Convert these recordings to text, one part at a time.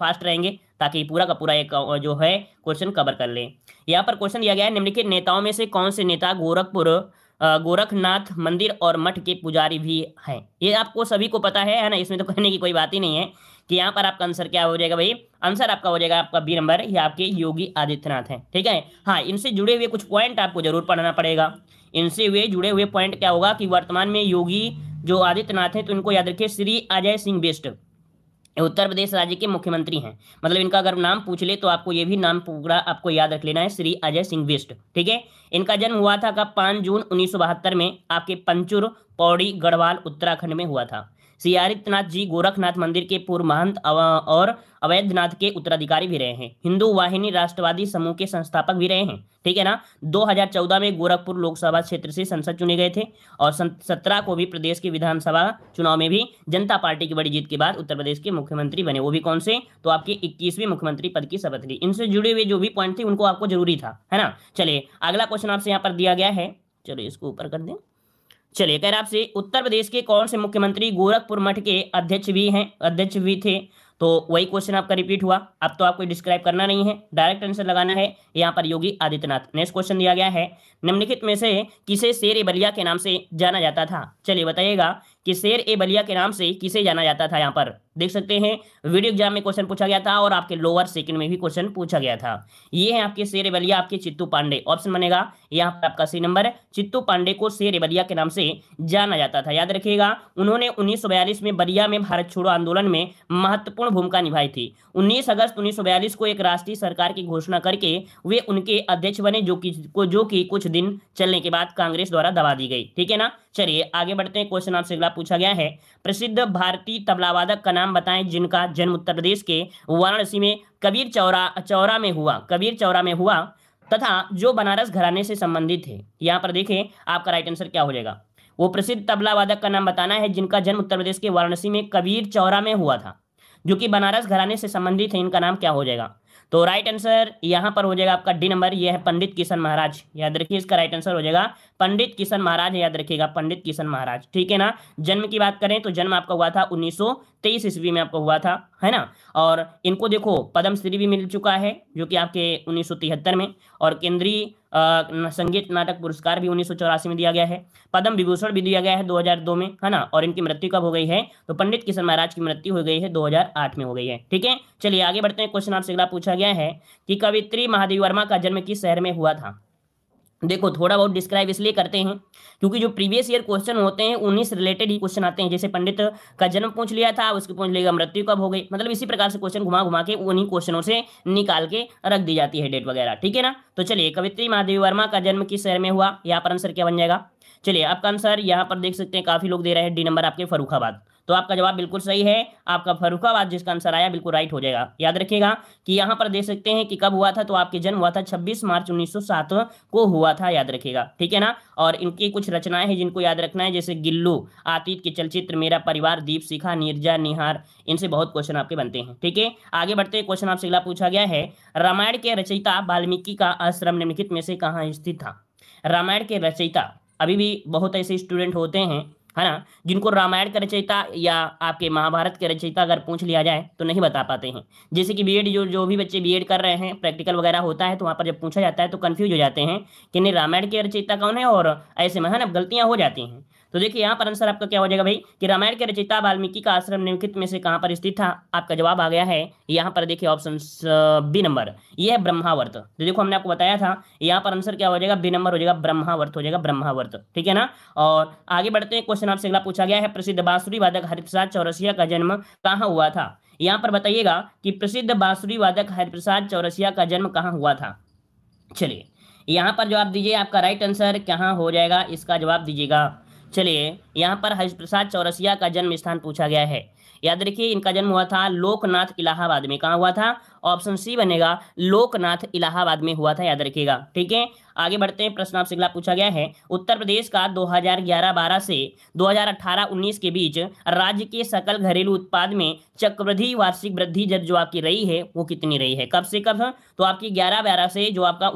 Fast रहेंगे ताकि पूरा का पूरा एक जो है क्वेश्चन कवर कर लें यहाँ पर क्वेश्चन दिया गया है निम्नलिखित नेताओं में से कौन से नेता गोरखपुर गोरखनाथ मंदिर और मठ के पुजारी भी हैं ये आपको सभी को पता है है ना इसमें तो कहने की कोई बात ही नहीं है कि यहाँ पर आपका आंसर क्या हो जाएगा भाई आंसर आपका हो जाएगा आपका बी नंबर ये आपके योगी आदित्यनाथ हैं ठीक है हाँ इनसे जुड़े हुए कुछ पॉइंट आपको जरूर पढ़ना पड़ेगा इनसे हुए जुड़े हुए पॉइंट क्या होगा कि वर्तमान में योगी जो आदित्यनाथ हैं तो इनको याद रखिए श्री अजय सिंह बेस्ट उत्तर प्रदेश राज्य के मुख्यमंत्री हैं मतलब इनका अगर नाम पूछ ले तो आपको ये भी नाम पूरा आपको याद रख लेना है श्री अजय सिंह विष्ट ठीक है इनका जन्म हुआ था कब पाँच जून उन्नीस में आपके पंचुर पौड़ी गढ़वाल उत्तराखंड में हुआ था आदित्यनाथ जी गोरखनाथ मंदिर के पूर्व महंत और अवैधनाथ के उत्तराधिकारी भी रहे हैं हिंदू वाहिनी राष्ट्रवादी समूह के संस्थापक भी रहे हैं ठीक है ना 2014 में गोरखपुर लोकसभा क्षेत्र से संसद चुने गए थे और सत्रह को भी प्रदेश के विधानसभा चुनाव में भी जनता पार्टी की बड़ी जीत के बाद उत्तर प्रदेश के मुख्यमंत्री बने वो भी कौन से तो आपके इक्कीसवीं मुख्यमंत्री पद की शपथ ली इनसे जुड़े हुए जो भी पॉइंट थे उनको आपको जरूरी था है ना चलिए अगला क्वेश्चन आपसे यहाँ पर दिया गया है चलो इसको ऊपर कर दें चलिए कह रहे आपसे उत्तर प्रदेश के कौन से मुख्यमंत्री गोरखपुर मठ के अध्यक्ष भी हैं अध्यक्ष भी थे तो वही क्वेश्चन आपका रिपीट हुआ अब तो आपको डिस्क्राइब करना नहीं है डायरेक्ट आंसर लगाना है यहाँ पर योगी आदित्यनाथ नेक्स्ट क्वेश्चन दिया गया है निम्नलिखित में से किसे शेर बलिया के नाम से जाना जाता था चलिए बताइएगा कि शेर ए बलिया के नाम से किसे जाना जाता था यहाँ पर देख सकते हैं वीडियो एग्जाम में क्वेश्चन पूछा गया था और आपके लोअर सेकंड में भी क्वेश्चन पूछा गया था ये है आपके शेर ए बलिया आपके चित्तू पांडे ऑप्शन बनेगा यहाँ पर आपका सी नंबर चित्तू पांडे को शेर ए बलिया के नाम से जाना जाता था याद रखिएगा उन्होंने उन्नीस में बलिया में भारत छोड़ो आंदोलन में महत्वपूर्ण भूमिका निभाई थी उन्नीस अगस्त उन्नीस को एक राष्ट्रीय सरकार की घोषणा करके वे उनके अध्यक्ष बने जो की जो की कुछ दिन चलने के बाद कांग्रेस द्वारा दबा दी गई ठीक है ना चलिए आगे बढ़ते हैं क्वेश्चन आपसे अगला पूछा गया है प्रसिद्ध भारतीय तबलावादक का नाम बताएं जिनका जन्म उत्तर प्रदेश के वाराणसी में कबीर चौरा चौरा में हुआ कबीर चौरा में हुआ तथा जो बनारस घराने से संबंधित है यहाँ पर देखें आपका राइट आंसर क्या हो जाएगा वो प्रसिद्ध तबला वादक का नाम बताना है जिनका जन्म उत्तर प्रदेश के वाराणसी में कबीर चौरा में हुआ था जो कि बनारस घराने से संबंधित है इनका नाम क्या हो जाएगा तो राइट आंसर यहाँ पर हो जाएगा आपका डी नंबर ये है पंडित किशन महाराज याद रखिए इसका राइट आंसर हो जाएगा पंडित किशन महाराज याद रखिएगा पंडित किशन महाराज ठीक है ना जन्म की बात करें तो जन्म आपका हुआ था 1923 ईस्वी में आपका हुआ था है ना और इनको देखो पद्मश्री भी मिल चुका है जो कि आपके उन्नीस में और केंद्रीय संगीत नाटक पुरस्कार भी उन्नीस में दिया गया है पद्म विभूषण भी दिया गया है 2002 में है ना और इनकी मृत्यु कब हो गई है तो पंडित किशन महाराज की मृत्यु हो गई है 2008 में हो गई है ठीक है चलिए आगे बढ़ते हैं क्वेश्चन आपसे अगला पूछा गया है कि कवित्री महादेव वर्मा का जन्म किस शहर में हुआ था देखो थोड़ा बहुत डिस्क्राइब इसलिए करते हैं क्योंकि जो प्रीवियस ईयर क्वेश्चन होते हैं उन्हीं से रिलेटेड ही क्वेश्चन आते हैं जैसे पंडित का जन्म पूछ लिया था उसके पूछ लिया मृत्यु कब हो गई मतलब इसी प्रकार से क्वेश्चन घुमा घुमा के उन्हीं क्वेश्चनों से निकाल के रख दी जाती है डेट वगैरह ठीक है ना तो चलिए कवित्री महादेवी वर्मा का जन्म किस शहर में हुआ यहाँ पर आंसर क्या बन जाएगा चलिए आपका आंसर यहाँ पर देख सकते हैं काफी लोग दे रहे हैं डी नंबर आपके फरुखाबाद तो आपका जवाब बिल्कुल सही है आपका फरुखाबाद जिसका आंसर आया बिल्कुल राइट हो जाएगा याद रखिएगा कि यहाँ पर देख सकते हैं कि कब हुआ था तो आपके जन्म हुआ था छब्बीस मार्च उन्नीस को हुआ था याद रखिएगा ठीक है ना और इनकी कुछ रचनाएं हैं जिनको याद रखना है जैसे गिल्लू आतीत के चलचित्र मेरा परिवार दीप सिखा निर्जा निहार इनसे बहुत क्वेश्चन आपके बनते हैं ठीक है आगे बढ़ते क्वेश्चन आपसे अगला पूछा गया है रामायण के रचयिता वाल्मीकि का आश्रम निम्नलिखित में से कहाँ स्थित था रामायण के रचयिता अभी भी बहुत ऐसे स्टूडेंट होते हैं है ना जिनको रामायण के रचयिता या आपके महाभारत के रचयिता अगर पूछ लिया जाए तो नहीं बता पाते हैं जैसे कि बीएड जो जो भी बच्चे बीएड कर रहे हैं प्रैक्टिकल वगैरह होता है तो वहाँ पर जब पूछा जाता है तो कन्फ्यूज हो जाते हैं कि नहीं रामायण के रचयिता कौन है और ऐसे में है ना गलतियाँ हो जाती हैं तो देखिए यहाँ पर आंसर आपका क्या हो जाएगा भाई कि रामायण के रचिता वाल्मीकि का आश्रम निम्नलिखित में से कहाँ पर स्थित था आपका जवाब आ गया है यहाँ पर देखिए ऑप्शन बी नंबर ये है ब्रह्मावर्त तो देखो हमने आपको बताया था यहाँ पर आंसर क्या हो जाएगा बी नंबर हो जाएगा ब्रह्मावर्त हो जाएगा ब्रह्मावर्त ठीक है ना और आगे बढ़ते हैं क्वेश्चन आपसे अगला पूछा गया है प्रसिद्ध बांसुरी वादक हरिप्रसाद चौरसिया का जन्म कहाँ हुआ था यहाँ पर बताइएगा कि प्रसिद्ध बांसुरी वादक हरिप्रसाद चौरसिया का जन्म कहाँ हुआ था चलिए यहाँ पर जवाब दीजिए आपका राइट आंसर कहाँ हो जाएगा इसका जवाब दीजिएगा चलिए यहाँ पर हरिप्रसाद चौरसिया का जन्म स्थान पूछा गया है याद रखिए इनका जन्म हुआ था लोकनाथ इलाहाबाद में कहा हुआ था ऑप्शन सी बनेगा लोकनाथ इलाहाबाद में हुआ था याद रखिएगा ठीक है आगे बढ़ते हैं प्रश्न आपसे अगला पूछा गया है उत्तर प्रदेश का 2011-12 से 2018-19 के बीच राज्य के सकल घरेलू उत्पाद में चक्रवृद्धि वार्षिक वृद्धि दर जो आपकी रही है वो कितनी रही है कब से कब तो आपकी ग्यारह बारह से जो आपका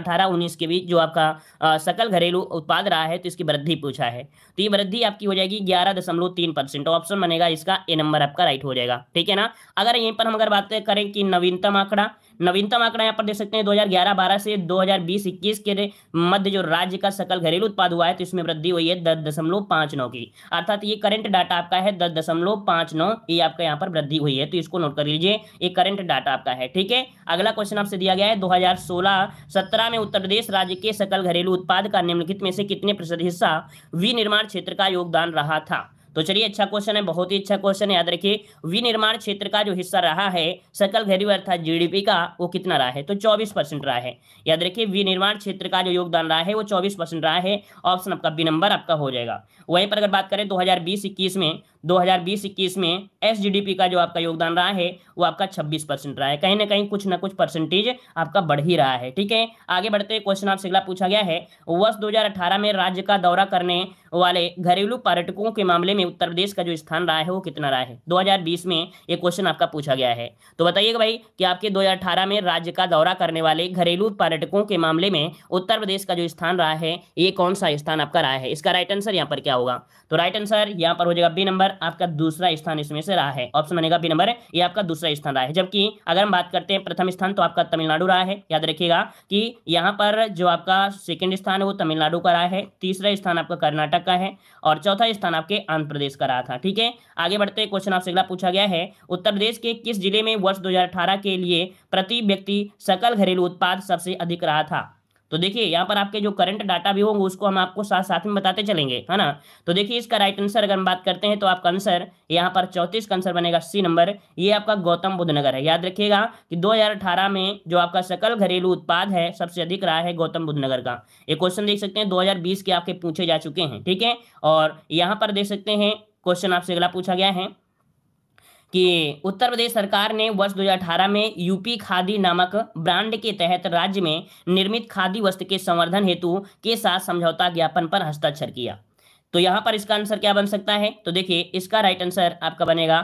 अठारह उन्नीस के बीच जो आपका सकल घरेलू उत्पाद रहा है तो इसकी वृद्धि पूछा है तो ये वृद्धि आपकी हो जाएगी ग्यारह दशमलव तीन परसेंट तो ऑप्शन बनेगा इसका ए नंबर आपका राइट हो जाएगा ठीक है ना अगर यहीं पर हम अगर बात करें कि नवीनतम आंकड़ा नवीनतम आंकड़ा यहाँ पर देख सकते हैं 2011-12 से 2020-21 के मध्य जो राज्य का सकल घरेलू उत्पाद हुआ है तो इसमें वृद्धि हुई है दस दशमलव पांच नौ की अर्थात ये करंट डाटा आपका है दस दशमलव पांच नौ ये आपका यहाँ पर वृद्धि हुई है तो इसको नोट कर लीजिए ये करंट डाटा आपका है ठीक है अगला क्वेश्चन आपसे दिया गया है दो हजार में उत्तर प्रदेश राज्य के सकल घरेलू उत्पाद का निम्नलिखित में से कितने प्रतिशत हिस्सा विनिर्माण क्षेत्र का योगदान रहा था तो चलिए अच्छा क्वेश्चन है बहुत ही अच्छा क्वेश्चन याद रखिए विनिर्माण क्षेत्र का जो हिस्सा रहा है सकल घरेलू अर्थात जीडीपी का वो कितना रहा है तो चौबीस परसेंट रहा है याद रखिए विनिर्माण क्षेत्र का जो योगदान रहा है वो चौबीस परसेंट रहा है ऑप्शन आपका बी नंबर आपका हो जाएगा वहीं पर अगर बात करें दो हजार में 2020-21 में एस का जो आपका योगदान रहा है वो आपका 26 परसेंट रहा है कहीं ना कहीं कुछ ना कुछ परसेंटेज आपका बढ़ ही रहा है ठीक है आगे बढ़ते क्वेश्चन आपसे अगला पूछा गया है वर्ष 2018 में राज्य का दौरा करने वाले घरेलू पर्यटकों के मामले में उत्तर प्रदेश का जो स्थान रहा है वो कितना रहा है दो में ये क्वेश्चन आपका पूछा गया है तो बताइएगा भाई कि आपके दो में राज्य का दौरा करने वाले घरेलू पर्यटकों के मामले में उत्तर प्रदेश का जो स्थान रहा है ये कौन सा स्थान आपका रहा है इसका राइट आंसर यहाँ पर क्या होगा तो राइट आंसर यहाँ पर हो जाएगा बी नंबर आपका दूसरा स्थान इसमें से रहा है ऑप्शन बनेगा बी नंबर ये आपका दूसरा स्थान रहा है जबकि अगर हम बात करते हैं प्रथम स्थान तो आपका तमिलनाडु रहा है याद रखिएगा कि यहाँ पर जो आपका सेकेंड स्थान है वो तमिलनाडु का रहा है तीसरा स्थान आपका कर्नाटक का है और चौथा स्थान आपके आंध्र प्रदेश का रहा था ठीक है आगे बढ़ते क्वेश्चन आपसे अगला पूछा गया है उत्तर प्रदेश के किस जिले में वर्ष दो के लिए प्रति व्यक्ति सकल घरेलू उत्पाद सबसे अधिक रहा था तो देखिए यहाँ पर आपके जो करंट डाटा भी होंगे उसको हम आपको साथ साथ में बताते चलेंगे है ना तो देखिए इसका राइट आंसर अगर हम बात करते हैं तो आपका आंसर यहाँ पर चौंतीस का आंसर बनेगा सी नंबर ये आपका गौतम बुद्ध नगर है याद रखिएगा कि 2018 में जो आपका सकल घरेलू उत्पाद है सबसे अधिक रहा है गौतम बुद्ध नगर का ये क्वेश्चन देख सकते हैं दो के आपके पूछे जा चुके हैं ठीक है और यहाँ पर देख सकते हैं क्वेश्चन आपसे अगला पूछा गया है कि उत्तर प्रदेश सरकार ने वर्ष 2018 में यूपी खादी नामक ब्रांड के तहत राज्य में निर्मित खादी वस्त्र के संवर्धन हेतु के साथ समझौता ज्ञापन पर हस्ताक्षर किया तो यहां पर इसका आंसर क्या बन सकता है तो देखिए इसका राइट आंसर आपका बनेगा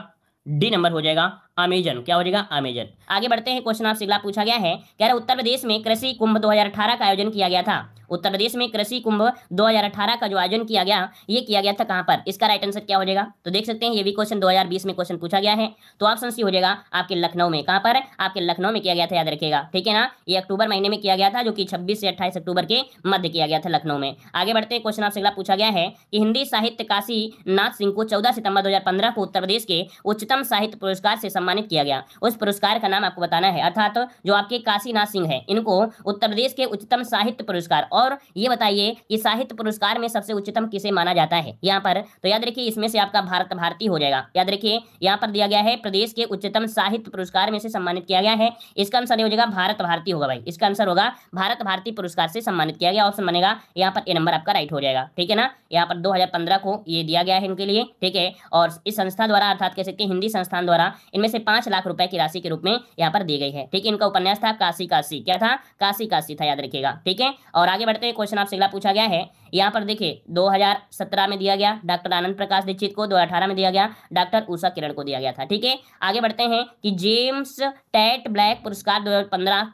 डी नंबर हो जाएगा अमेजन क्या हो जाएगा अमेजन आगे बढ़ते हैं क्वेश्चन आपसे अगला पूछा गया है कह रहा उत्तर प्रदेश में कृषि कुंभ 2018 का आयोजन किया गया था उत्तर प्रदेश में कृषि कुंभ 2018 का जो आयोजन किया गया ये किया गया था कहां पर इसका राइट आंसर क्या हो जाएगा तो देख सकते हैं ये भी क्वेश्चन 2020 में क्वेश्चन पूछा गया है तो ऑप्शन सी हो जाएगा आपके लखनऊ में कहां पर आपके लखनऊ में किया गया था याद रखिएगा ठीक है ना ये अक्टूबर महीने में किया गया था जो कि छब्बीस से अट्ठाईस अक्टूबर के मध्य किया गया था लखनऊ में आगे बढ़ते हैं क्वेश्चन आपसे अगला पूछा गया है कि हिंदी साहित्य काशी नाथ सिंह को चौदह सितंबर दो को उत्तर प्रदेश के उच्चतम साहित्य पुरस्कार से सम्मानित किया गया उस पुरस्कार का नाम आपको बताना है अर्थात जो आपके काशीनाथ सिंह है इनको उत्तर प्रदेश के उच्चतम साहित्य पुरस्कार और ये बताइए कि साहित्य पुरस्कार में सबसे उच्चतम किसे माना जाता है यहाँ पर तो याद रखिए इसमें से आपका भारत भारती हो जाएगा याद रखिए यहाँ पर दिया गया है प्रदेश के उच्चतम साहित्य पुरस्कार में से सम्मानित किया गया है इसका आंसर हो जाएगा भारत भारती होगा भाई इसका आंसर होगा भारत भारती पुरस्कार से सम्मानित किया गया ऑप्शन बनेगा यहाँ पर ए नंबर आपका राइट हो जाएगा ठीक है ना यहाँ पर दो को ये दिया गया है इनके लिए ठीक है और इस संस्था द्वारा अर्थात कह सकते हैं हिंदी संस्थान द्वारा इनमें से पांच लाख रुपए की राशि के रूप में यहाँ पर दी गई है ठीक है इनका उपन्यास था काशी काशी क्या था काशी काशी था याद रखिएगा ठीक है और आगे बढ़ते हैं क्वेश्चन आपसे अगला पूछा गया है यहाँ पर देखिए 2017 में दिया गया डॉक्टर आनंद प्रकाश दीक्षित को 2018 में दिया गया डॉक्टर उषा किरण को दिया गया था ठीक है आगे बढ़ते हैं कि जेम्स टैट ब्लैक पुरस्कार दो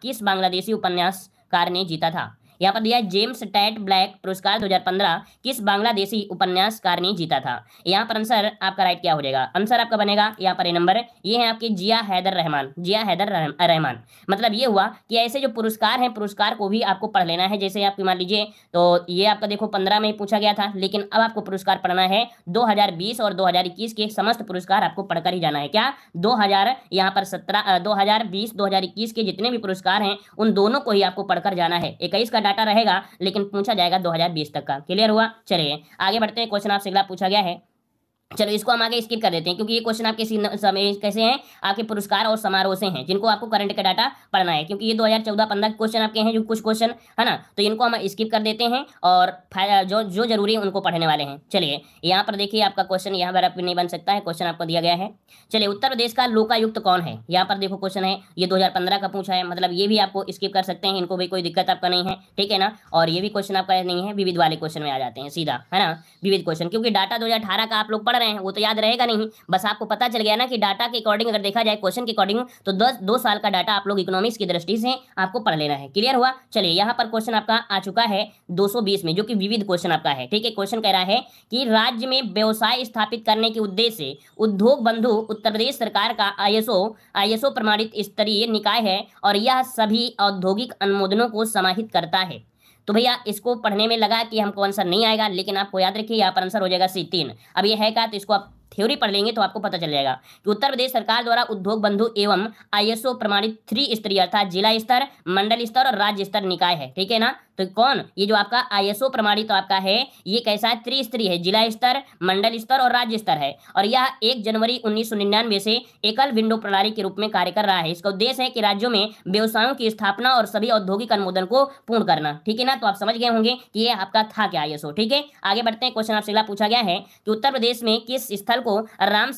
किस बांग्लादेशी उपन्यासकार ने जीता था यहाँ पर दिया जेम्स टैट ब्लैक पुरस्कार 2015 किस बांग्लादेशी उपन्यासकार ने जीता था यहाँ पर आंसर आपका राइट क्या हो जाएगा आंसर आपका बनेगा यहाँ पर नंबर ये है आपके जिया हैदर रहमान जिया हैदर रहमान मतलब ये हुआ कि ऐसे जो पुरस्कार हैं पुरस्कार को भी आपको पढ़ लेना है जैसे आप मान लीजिए तो ये आपका देखो पंद्रह में पूछा गया था लेकिन अब आपको पुरस्कार पढ़ना है दो और दो के समस्त पुरस्कार आपको पढ़कर ही जाना है क्या 2000 यहाँ पर सत्रह दो हजार के जितने भी पुरस्कार हैं उन दोनों को ही आपको पढ़कर जाना है इक्कीस का डाटा रहेगा लेकिन पूछा जाएगा 2020 तक का क्लियर हुआ चलिए आगे बढ़ते हैं क्वेश्चन आपसे अगला पूछा गया है चलो इसको हम आगे स्किप कर देते हैं क्योंकि ये क्वेश्चन आपके समय कैसे हैं आपके पुरस्कार और समारोह से हैं जिनको आपको करंट का डाटा पढ़ना है क्योंकि ये 2014-15 क्वेश्चन आपके हैं जो कुछ क्वेश्चन है ना तो इनको हम स्किप कर देते हैं और जो जो जरूरी है उनको पढ़ने वाले हैं चलिए यहाँ पर देखिए आपका क्वेश्चन यहाँ पर आपको नहीं बन सकता है क्वेश्चन आपको दिया गया है चलिए उत्तर प्रदेश का लोकायुक्त कौन है यहाँ पर देखो क्वेश्चन है ये दो का पूछा है मतलब ये भी आपको स्किप कर सकते हैं इनको भी कोई दिक्कत आपका नहीं है ठीक है ना और ये भी क्वेश्चन आपका नहीं है विविध वाले क्वेश्चन में आ जाते हैं सीधा है ना विविध क्वेश्चन क्योंकि डाटा दो का आप लोग पढ़ पढ़ रहे हैं वो तो याद रहेगा नहीं बस आपको पता चल गया ना कि डाटा के अकॉर्डिंग अगर देखा जाए क्वेश्चन के अकॉर्डिंग तो दस दो साल का डाटा आप लोग इकोनॉमिक्स की दृष्टि से आपको पढ़ लेना है क्लियर हुआ चलिए यहाँ पर क्वेश्चन आपका आ चुका है दो में जो कि विविध क्वेश्चन आपका है ठीक है क्वेश्चन कह रहा है कि राज्य में व्यवसाय स्थापित करने के उद्देश्य उद्योग बंधु उत्तर प्रदेश सरकार का आईएसओ आईएसओ प्रमाणित स्तरीय निकाय है और यह सभी औद्योगिक अनुमोदनों को समाहित करता है तो भैया इसको पढ़ने में लगा कि हमको आंसर नहीं आएगा लेकिन आपको याद रखिए यहाँ पर आंसर हो जाएगा सी तीन अब ये है का तो इसको आप थ्योरी पढ़ लेंगे तो आपको पता चल जाएगा कि उत्तर प्रदेश सरकार द्वारा उद्योग बंधु एवं आईएसओ प्रमाणित थ्री स्तरीय अर्थात जिला स्तर मंडल स्तर और राज्य स्तर निकाय है ठीक है ना तो कौन ये जो आपका आईएसओ प्रमाणित तो आपका है ये कैसा है त्रिस्तरीय है जिला स्तर मंडल स्तर और राज्य स्तर है और यह एक जनवरी उन्नीस से एकल विंडो प्रणाली के रूप में कार्य कर रहा है इसका उद्देश्य है कि राज्यों में व्यवसायों की स्थापना और सभी औद्योगिक अनुमोदन को पूर्ण करना ठीक है ना तो आप समझ गए होंगे कि ये आपका था क्या आईएसओ ठीक है आगे बढ़ते हैं क्वेश्चन आपसे अगला पूछा गया है कि उत्तर प्रदेश में किस स्थल को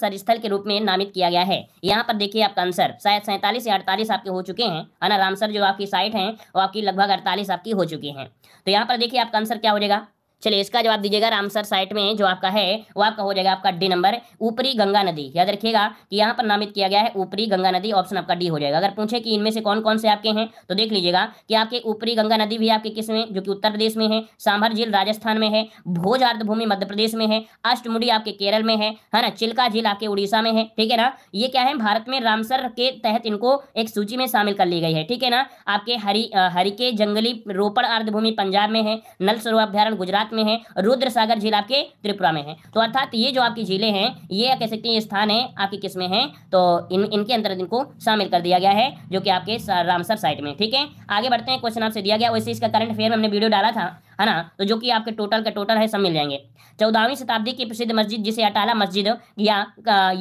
सर स्थल के रूप में नामित किया गया है यहाँ पर देखिए आपका आंसर शायद सैंतालीस या अड़तालीस आपके हो चुके हैं है ना रामसर जो आपकी साइट है वो आपकी लगभग अड़तालीस आपकी हो चुकी है हैं तो यहाँ पर देखिए आपका आंसर क्या हो जाएगा चलिए इसका जवाब दीजिएगा रामसर साइट में जो आपका है वो आपका हो जाएगा आपका डी नंबर ऊपरी गंगा नदी याद रखिएगा कि यहाँ पर नामित किया गया है ऊपरी गंगा नदी ऑप्शन आपका डी हो जाएगा अगर पूछे कि इनमें से कौन कौन से आपके हैं तो देख लीजिएगा कि आपके ऊपरी गंगा नदी भी आपके किस में जो कि उत्तर प्रदेश में है सांभर झील राजस्थान में है भोज आर्धभूमि मध्य प्रदेश में है अष्टमुडी आपके केरल में है है ना चिल्का झील आपके उड़ीसा में है ठीक है ना ये क्या है भारत में रामसर के तहत इनको एक सूची में शामिल कर ली गई है ठीक है ना आपके हरी हरिके जंगली रोपड़ आर्धभूमि पंजाब में है नल सरो अभ्यारण गुजरात गुजरात में है रुद्र सागर झील आपके त्रिपुरा में है तो अर्थात ये जो आपकी झीलें हैं ये कह सकते हैं स्थान है आपकी किस्में हैं तो इन इनके अंतर्गत इनको शामिल कर दिया गया है जो कि आपके रामसर साइट में ठीक है आगे बढ़ते हैं क्वेश्चन आपसे दिया गया वैसे इसका करंट अफेयर हमने वीडियो डाला था है ना तो जो कि आपके टोटल का टोटल है सब मिल जाएंगे चौदहवीं शताब्दी की प्रसिद्ध मस्जिद जिसे अटाला मस्जिद या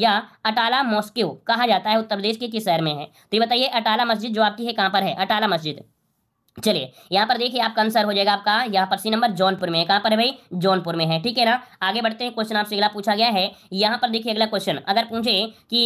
या अटाला मॉस्क्यू कहा जाता है उत्तर प्रदेश के किस शहर में है तो ये बताइए अटाला मस्जिद जो आपकी है कहाँ पर है अटाला मस्जिद चलिए यहाँ पर देखिए आपका आंसर हो जाएगा आपका यहाँ पर सी नंबर जौनपुर में कहाँ पर है भाई जौनपुर में है ठीक है ना आगे बढ़ते हैं क्वेश्चन आपसे अगला पूछा गया है यहाँ पर देखिए अगला क्वेश्चन अगर पूछे कि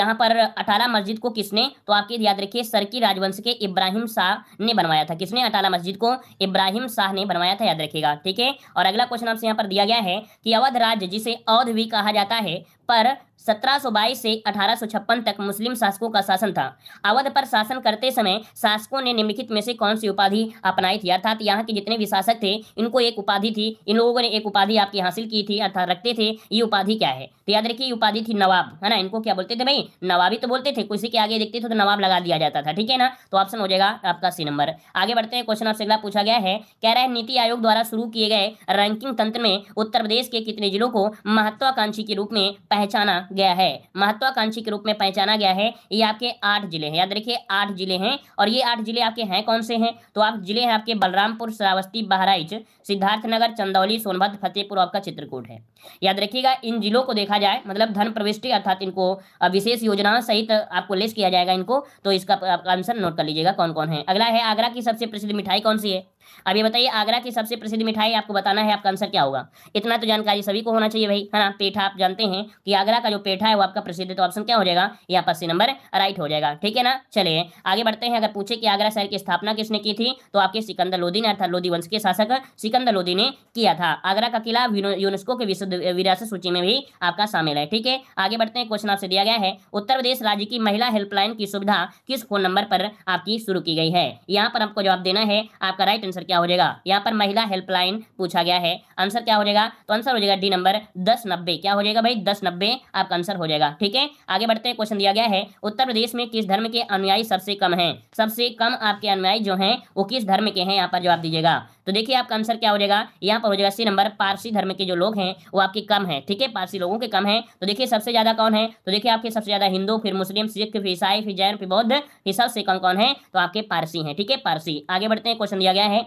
यहाँ पर अटाला मस्जिद को किसने तो आपके याद रखिए सर की राजवंश के इब्राहिम शाह ने बनवाया था किसने अटाला मस्जिद को इब्राहिम शाह ने बनवाया था याद रखेगा ठीक है और अगला क्वेश्चन आपसे यहाँ पर दिया गया है कि अवध राज्य जिसे अवध भी कहा जाता है पर 1722 से 1856 तक मुस्लिम शासकों का शासन था अवध पर शासन करते समय शासकों ने निम्नलिखित में से कौन सी उपाधि अपनाई थी अर्थात यहाँ के जितने भी शासक थे इनको एक उपाधि थी इन लोगों ने एक उपाधि आपकी हासिल की थी अर्थात रखते थे ये उपाधि क्या है तो याद रखिए उपाधि थी नवाब है ना इनको क्या बोलते थे भाई नवाबी तो बोलते थे किसी के आगे देखते थे तो नवाब लगा दिया जाता था ठीक है ना तो ऑप्शन हो जाएगा आपका सी नंबर आगे बढ़ते हैं क्वेश्चन आपसे अगला पूछा गया है कह रहा है नीति आयोग द्वारा शुरू किए गए रैंकिंग तंत्र में उत्तर प्रदेश के कितने जिलों को महत्वाकांक्षी के रूप में पहचाना गया है महत्वाकांक्षी के रूप में पहचाना गया है ये आपके आठ जिले हैं याद रखिए आठ जिले हैं और ये आठ जिले आपके हैं कौन से हैं तो आप जिले हैं आपके बलरामपुर श्रावस्ती बहराइच सिद्धार्थनगर चंदौली सोनभद्र फतेहपुर आपका चित्रकूट है याद रखिएगा इन जिलों को देखा देखा जाए मतलब धन प्रविष्टि अर्थात इनको विशेष योजना सहित आपको लिस्ट किया जाएगा इनको तो इसका आप आंसर नोट कर लीजिएगा कौन कौन है अगला है आगरा की सबसे प्रसिद्ध मिठाई कौन सी है अब ये बताइए आगरा की सबसे प्रसिद्ध मिठाई आपको बताना है आपका आंसर क्या होगा इतना तो जानकारी सभी को होना चाहिए भाई है ना पेठा आप जानते हैं कि आगरा का जो पेठा है वो आपका प्रसिद्ध तो ऑप्शन क्या हो जाएगा यहाँ पर सी नंबर राइट हो जाएगा ठीक है ना चलिए आगे बढ़ते हैं अगर पूछे कि आगरा शहर की स्थापना किसने की थी तो आपके सिकंदर लोधी ने अर्थात लोधी वंश के शासक सिकंदर लोधी ने किया था आगरा का किला यूनेस्को के विश्व विरासत सूची में भी आपका शामिल है ठीक है आगे बढ़ते हैं क्वेश्चन आपसे दिया गया है उत्तर प्रदेश राज्य की महिला हेल्पलाइन की सुविधा किस फोन नंबर पर आपकी शुरू की गई है यहाँ पर आपको जवाब देना है आपका राइट आंसर क्या हो जाएगा यहाँ पर महिला हेल्पलाइन पूछा गया है आंसर क्या हो जाएगा तो आंसर हो जाएगा डी नंबर दस नब्बे क्या हो जाएगा भाई दस नब्बे आपका आंसर हो जाएगा ठीक है आगे बढ़ते हैं क्वेश्चन दिया गया है उत्तर प्रदेश में किस धर्म के अनुयायी सबसे कम है सबसे कम आपके अनुयायी जो है वो किस धर्म के हैं यहाँ पर जवाब दीजिएगा तो देखिए आपका आंसर क्या हो जाएगा यहाँ पर हो जाएगा सी नंबर पारसी धर्म के जो लोग हैं वो आपके कम है ठीक है पारसी लोगों के कम है तो देखिए सबसे ज्यादा कौन है तो देखिए आपके सबसे ज्यादा हिंदू फिर मुस्लिम सिख फिर ईसाई फिर जैन फिर बौद्ध ये सबसे कम कौन है तो आपके पारसी हैं ठीक है पारसी आगे बढ़ते हैं क्वेश्चन दिया गया है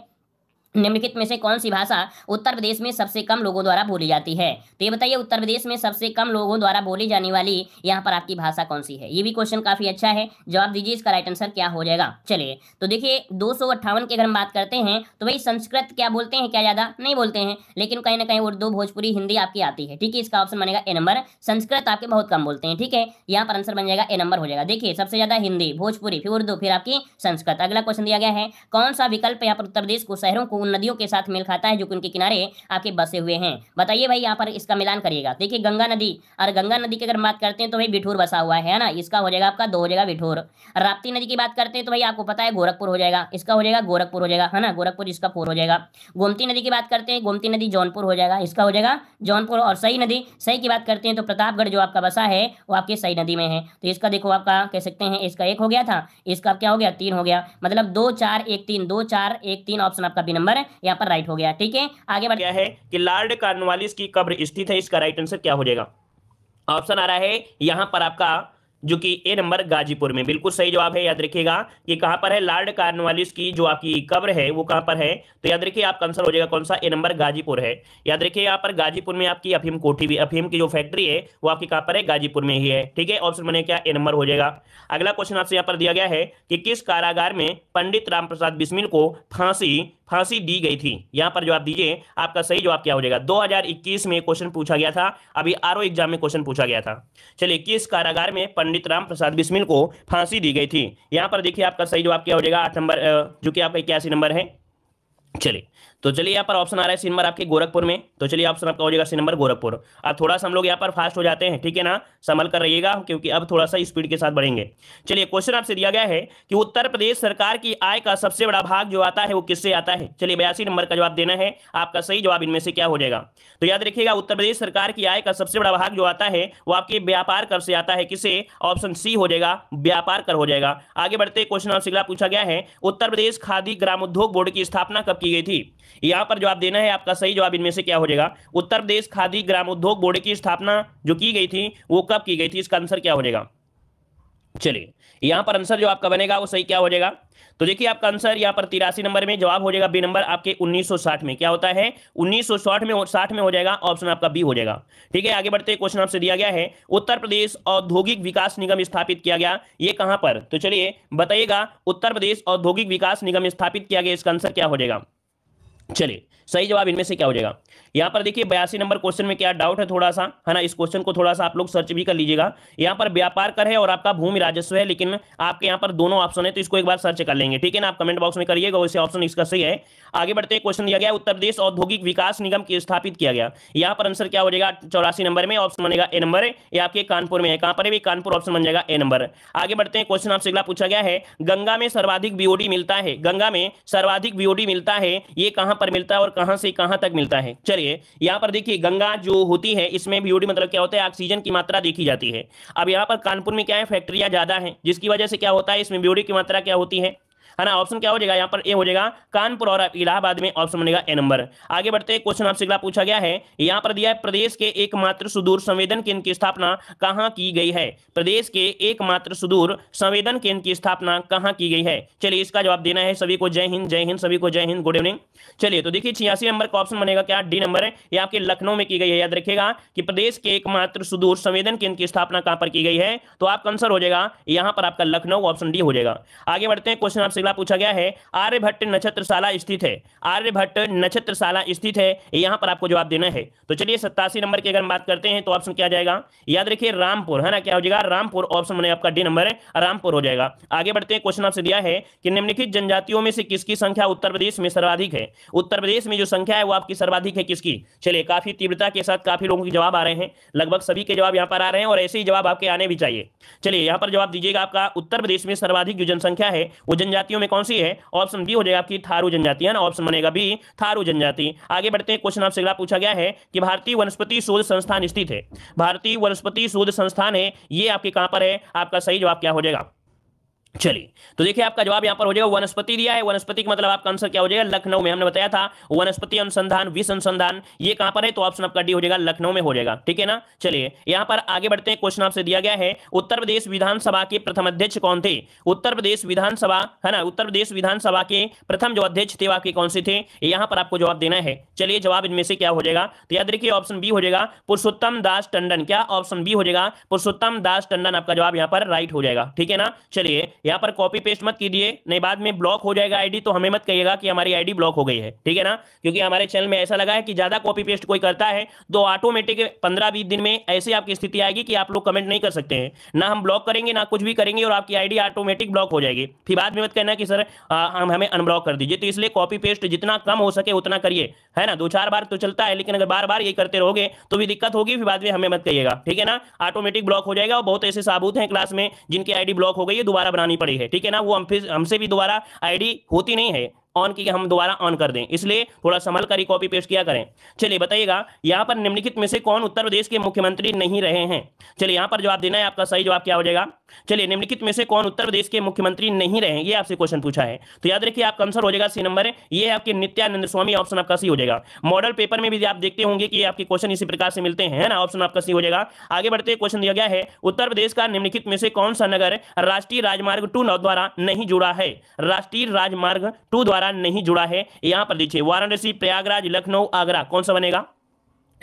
निम्नलिखित में से कौन सी भाषा उत्तर प्रदेश में सबसे कम लोगों द्वारा बोली जाती है तो ये बताइए उत्तर प्रदेश में सबसे कम लोगों द्वारा बोली जाने वाली यहाँ पर आपकी भाषा कौन सी है ये भी क्वेश्चन काफी अच्छा है जवाब दीजिए इसका राइट आंसर क्या हो जाएगा चलिए तो देखिए दो की अगर हम बात करते हैं तो भाई संस्कृत क्या बोलते हैं क्या ज्यादा नहीं बोलते हैं लेकिन कहीं ना कहीं उर्दू भोजपुरी हिंदी आपकी आती है ठीक है इसका ऑप्शन बनेगा ए नंबर संस्कृत आपके बहुत कम बोलते हैं ठीक है यहाँ पर आंसर बन जाएगा ए नंबर हो जाएगा देखिए सबसे ज्यादा हिंदी भोजपुरी फिर उर्दू फिर आपकी संस्कृत अगला क्वेश्चन दिया गया है कौन सा विकल्प यहाँ पर उत्तर प्रदेश को शहरों को उन नदियों के साथ मेल खाता है जो उनके किनारे आपके बसे हुए हैं बताइए भाई यहाँ पर इसका मिलान करिएगा देखिए गंगा नदी और गंगा नदी की अगर बात करते हैं तो भाई बिठूर बसा हुआ है ना इसका हो जाएगा आपका दो हो जाएगा बिठूर राप्ती नदी की बात करते हैं तो भाई आपको पता है गोरखपुर हो जाएगा इसका हो जाएगा गोरखपुर हो जाएगा है ना गोरखपुर इसका फोर हो जाएगा गोमती नदी की बात करते हैं गोमती नदी जौनपुर हो जाएगा इसका हो जाएगा जौनपुर और सही नदी सही की बात करते हैं तो प्रतापगढ़ जो आपका बसा है वो आपके सही नदी में है तो इसका देखो आपका कह सकते हैं इसका एक हो गया था इसका क्या हो गया तीन हो गया मतलब दो चार एक तीन दो चार एक तीन ऑप्शन आपका बी नंबर नंबर यहाँ पर राइट हो गया ठीक है आगे बढ़ गया है कि लॉर्ड कार्नवालिस की कब्र स्थित है इसका राइट आंसर क्या हो जाएगा ऑप्शन आ रहा है यहाँ पर आपका जो कि ए नंबर गाजीपुर में बिल्कुल सही जवाब है याद रखिएगा ये कहां पर है लार्ड कार्नवालिस की जो आपकी कब्र है वो कहां पर है तो याद रखिए आपका आंसर हो जाएगा कौन सा ए नंबर गाजीपुर है याद रखिए यहाँ पर गाजीपुर में आपकी अफीम कोठी भी अफीम की जो फैक्ट्री है वो आपकी कहां पर है गाजीपुर में ही है ठीक है ऑप्शन बने क्या ए नंबर हो जाएगा अगला क्वेश्चन आपसे यहाँ पर दिया गया है कि किस कारागार में पंडित प्रसाद बिस्मिल को फांसी फांसी दी गई थी यहाँ पर जवाब दीजिए आपका सही जवाब क्या हो जाएगा 2021 में क्वेश्चन पूछा गया था अभी आरओ एग्जाम में क्वेश्चन पूछा गया था चलिए किस कारागार में पंडित पंडित राम प्रसाद बिस्मिल को फांसी दी गई थी यहाँ पर देखिए आपका सही जवाब क्या हो जाएगा आठ नंबर जो कि आपका इक्यासी नंबर है चलिए तो चलिए यहाँ पर ऑप्शन आ रहा है सी नंबर आपके गोरखपुर में तो चलिए ऑप्शन आपका हो जाएगा सी नंबर गोरखपुर अब थोड़ा सा हम लोग यहाँ पर फास्ट हो जाते हैं ठीक है ना संभल कर रहिएगा क्योंकि अब थोड़ा सा स्पीड के साथ बढ़ेंगे चलिए क्वेश्चन आपसे दिया गया है कि उत्तर प्रदेश सरकार की आय का सबसे बड़ा भाग जो आता है वो किससे आता है चलिए बयासी नंबर का जवाब देना है आपका सही जवाब इनमें से क्या हो जाएगा तो याद रखिएगा उत्तर प्रदेश सरकार की आय का सबसे बड़ा भाग जो आता है वो आपके व्यापार कर से आता है किसे ऑप्शन सी हो जाएगा व्यापार कर हो जाएगा आगे बढ़ते क्वेश्चन आपसे पूछा गया है उत्तर प्रदेश खादी ग्रामोद्योग बोर्ड की स्थापना कब की गई थी यहां पर जवाब देना है आपका सही जवाब इनमें से क्या हो जाएगा उत्तर प्रदेश खादी ग्राम उद्योग बोर्ड की स्थापना जो की गई थी वो कब की गई थी इसका आंसर क्या हो जाएगा चलिए यहां पर आंसर जो आपका बनेगा वो सही क्या हो जाएगा तो देखिए आपका आंसर यहां पर तिरासी नंबर में जवाब हो जाएगा बी नंबर आपके 1960 में क्या होता है 1960 में साठ में हो जाएगा ऑप्शन आपका बी हो जाएगा ठीक है आगे बढ़ते क्वेश्चन आपसे दिया गया है उत्तर प्रदेश औद्योगिक विकास निगम स्थापित किया गया ये कहां पर तो चलिए बताइएगा उत्तर प्रदेश औद्योगिक विकास निगम स्थापित किया गया इसका आंसर क्या हो जाएगा चलिए सही जवाब इनमें से क्या हो जाएगा यहाँ पर देखिए बयासी नंबर क्वेश्चन में क्या डाउट है थोड़ा सा है हाँ ना इस क्वेश्चन को थोड़ा सा आप लोग सर्च भी कर लीजिएगा यहाँ पर व्यापार कर है और आपका भूमि राजस्व है लेकिन आपके यहाँ पर दोनों ऑप्शन है तो इसको एक बार सर्च कर लेंगे ठीक है ना आप कमेंट बॉक्स में करिएगा वैसे ऑप्शन इसका सही है आगे बढ़ते क्वेश्चन दिया गया उत्तर प्रदेश औद्योगिक विकास निगम की स्थापित किया गया यहाँ पर आंसर क्या हो जाएगा चौरासी नंबर में ऑप्शन बनेगा ए नंबर ये आपके कानपुर में है कहाँ पर भी कानपुर ऑप्शन बन जाएगा ए नंबर आगे बढ़ते हैं क्वेश्चन आपसे अगला पूछा गया है गंगा में सर्वाधिक बीओडी मिलता है गंगा में सर्वाधिक बीओडी मिलता है ये कहाँ पर मिलता है और कहां से कहां तक मिलता है चलिए यहां पर देखिए गंगा जो होती है इसमें बीओडी मतलब क्या होता है ऑक्सीजन की मात्रा देखी जाती है अब यहाँ पर कानपुर में क्या है फैक्ट्रियां ज्यादा है जिसकी वजह से क्या होता है इसमें बीओडी की मात्रा क्या होती है है ना ऑप्शन क्या हो जाएगा यहाँ पर ए हो जाएगा कानपुर और इलाहाबाद में ऑप्शन बनेगा ए नंबर आगे बढ़ते क्वेश्चन आपसे अगला पूछा गया है यहाँ पर दिया है प्रदेश के एकमात्र सुदूर संवेदन केंद्र की स्थापना कहाँ की गई है प्रदेश के एकमात्र सुदूर संवेदन केंद्र की स्थापना कहाँ की गई है चलिए इसका जवाब देना है सभी को जय हिंद जय हिंद सभी को जय हिंद गुड इवनिंग चलिए तो देखिए छियासी नंबर का ऑप्शन बनेगा क्या डी नंबर है ये आपके लखनऊ में की गई है याद रखेगा कि प्रदेश के एकमात्र सुदूर संवेदन केंद्र की स्थापना कहां पर की गई है तो आपका आंसर हो जाएगा यहां पर आपका लखनऊ ऑप्शन डी हो जाएगा आगे बढ़ते हैं क्वेश्चन आपसे अगला पूछा गया है आर्यभट्ट नक्षत्रशाला स्थित है आर्यभट्ट नक्षत्रशाला स्थित है यहां पर आपको जवाब देना है तो चलिए सत्तासी नंबर की अगर हम बात करते हैं तो ऑप्शन क्या जाएगा याद रखिए रामपुर है ना क्या हो जाएगा रामपुर ऑप्शन मैंने आपका डी नंबर रामपुर हो जाएगा आगे बढ़ते हैं क्वेश्चन आपसे दिया है कि निम्नलिखित जनजातियों में से किसकी संख्या उत्तर प्रदेश में सर्वाधिक है उत्तर प्रदेश में जो संख्या है वो आपकी सर्वाधिक है किसकी चलिए काफी तीव्रता के साथ काफी लोगों के जवाब आ रहे हैं लगभग सभी के जवाब यहाँ पर आ रहे हैं और ऐसे ही जवाब आपके आने भी चाहिए चलिए यहाँ पर जवाब दीजिएगा आपका उत्तर प्रदेश में सर्वाधिक जो जनसंख्या है वो जनजातियों जनजातियों में कौन सी है ऑप्शन बी हो जाएगा आपकी थारू जनजाति है ना ऑप्शन बनेगा बी थारू जनजाति आगे बढ़ते हैं क्वेश्चन आपसे अगला पूछा गया है कि भारतीय वनस्पति शोध संस्थान स्थित है भारतीय वनस्पति शोध संस्थान है ये आपके कहां पर है आपका सही जवाब क्या हो जाएगा चलिए तो देखिए आपका जवाब यहां पर हो जाएगा वनस्पति दिया है वनस्पति का मतलब आपका आंसर क्या हो जाएगा लखनऊ में हमने बताया था वनस्पति अनुसंधान विष अनुसंधान ये कहां पर है तो ऑप्शन आपका डी हो जाएगा लखनऊ में हो जाएगा ठीक है ना चलिए यहां पर आगे बढ़ते हैं क्वेश्चन आपसे दिया गया है उत्तर प्रदेश विधानसभा के प्रथम अध्यक्ष कौन थे उत्तर प्रदेश विधानसभा है ना उत्तर प्रदेश विधानसभा के प्रथम जो अध्यक्ष थे वाक्य कौन से थे यहां पर आपको जवाब देना है चलिए जवाब इनमें से क्या हो जाएगा तो याद रखिए ऑप्शन बी हो जाएगा पुरुषोत्तम दास टंडन क्या ऑप्शन बी हो जाएगा पुरुषोत्तम दास टंडन आपका जवाब यहाँ पर राइट हो जाएगा ठीक है ना चलिए यहाँ पर कॉपी पेस्ट मत कीजिए नहीं बाद में ब्लॉक हो जाएगा आईडी तो हमें मत कहिएगा कि हमारी आईडी ब्लॉक हो गई है ठीक है ना क्योंकि हमारे चैनल में ऐसा लगा है कि ज्यादा कॉपी पेस्ट कोई करता है तो ऑटोमेटिक पंद्रह बीस दिन में ऐसी आपकी स्थिति आएगी कि आप लोग कमेंट नहीं कर सकते हैं ना हम ब्लॉक करेंगे ना कुछ भी करेंगे और आपकी आईडी ऑटोमेटिक ब्लॉक हो जाएगी फिर बाद में मत कहना कि सर हम हमें अनब्लॉक कर दीजिए तो इसलिए कॉपी पेस्ट जितना कम हो सके उतना करिए है ना दो चार बार तो चलता है लेकिन अगर बार बार ये करते रहोगे तो भी दिक्कत होगी फिर बाद में हमें मत कहिएगा ठीक है ना ऑटोमेटिक ब्लॉक हो जाएगा और बहुत ऐसे साबूत हैं क्लास में जिनकी आईडी ब्लॉक हो गई है दोबारा बनानी पड़ी है ठीक है ना वो हम फिर हमसे भी दोबारा आईडी होती नहीं है ऑन की हम दोबारा ऑन कर दें इसलिए थोड़ा संभल कर ही कॉपी पेस्ट किया करें चलिए बताइएगा यहाँ पर निम्नलिखित में से कौन उत्तर प्रदेश के मुख्यमंत्री नहीं रहे हैं चलिए यहाँ पर जवाब देना है आपका सही जवाब क्या हो जाएगा चलिए निम्नलिखित में से कौन उत्तर प्रदेश के मुख्यमंत्री नहीं रहे ये आपसे क्वेश्चन पूछा है तो याद रखिए आपका आंसर हो जाएगा सी नंबर ये आपके नित्यानंद स्वामी ऑप्शन आपका सी हो जाएगा मॉडल पेपर में भी आप देखते होंगे कि आपके क्वेश्चन इसी प्रकार से मिलते हैं ना ऑप्शन आपका सी हो जाएगा आगे बढ़ते क्वेश्चन दिया गया है उत्तर प्रदेश का निम्नलिखित में से कौन सा नगर राष्ट्रीय राजमार्ग टू द्वारा नहीं जुड़ा है राष्ट्रीय राजमार्ग टू द्वारा द्वारा नहीं जुड़ा है यहां पर देखिए वाराणसी प्रयागराज लखनऊ आगरा कौन सा बनेगा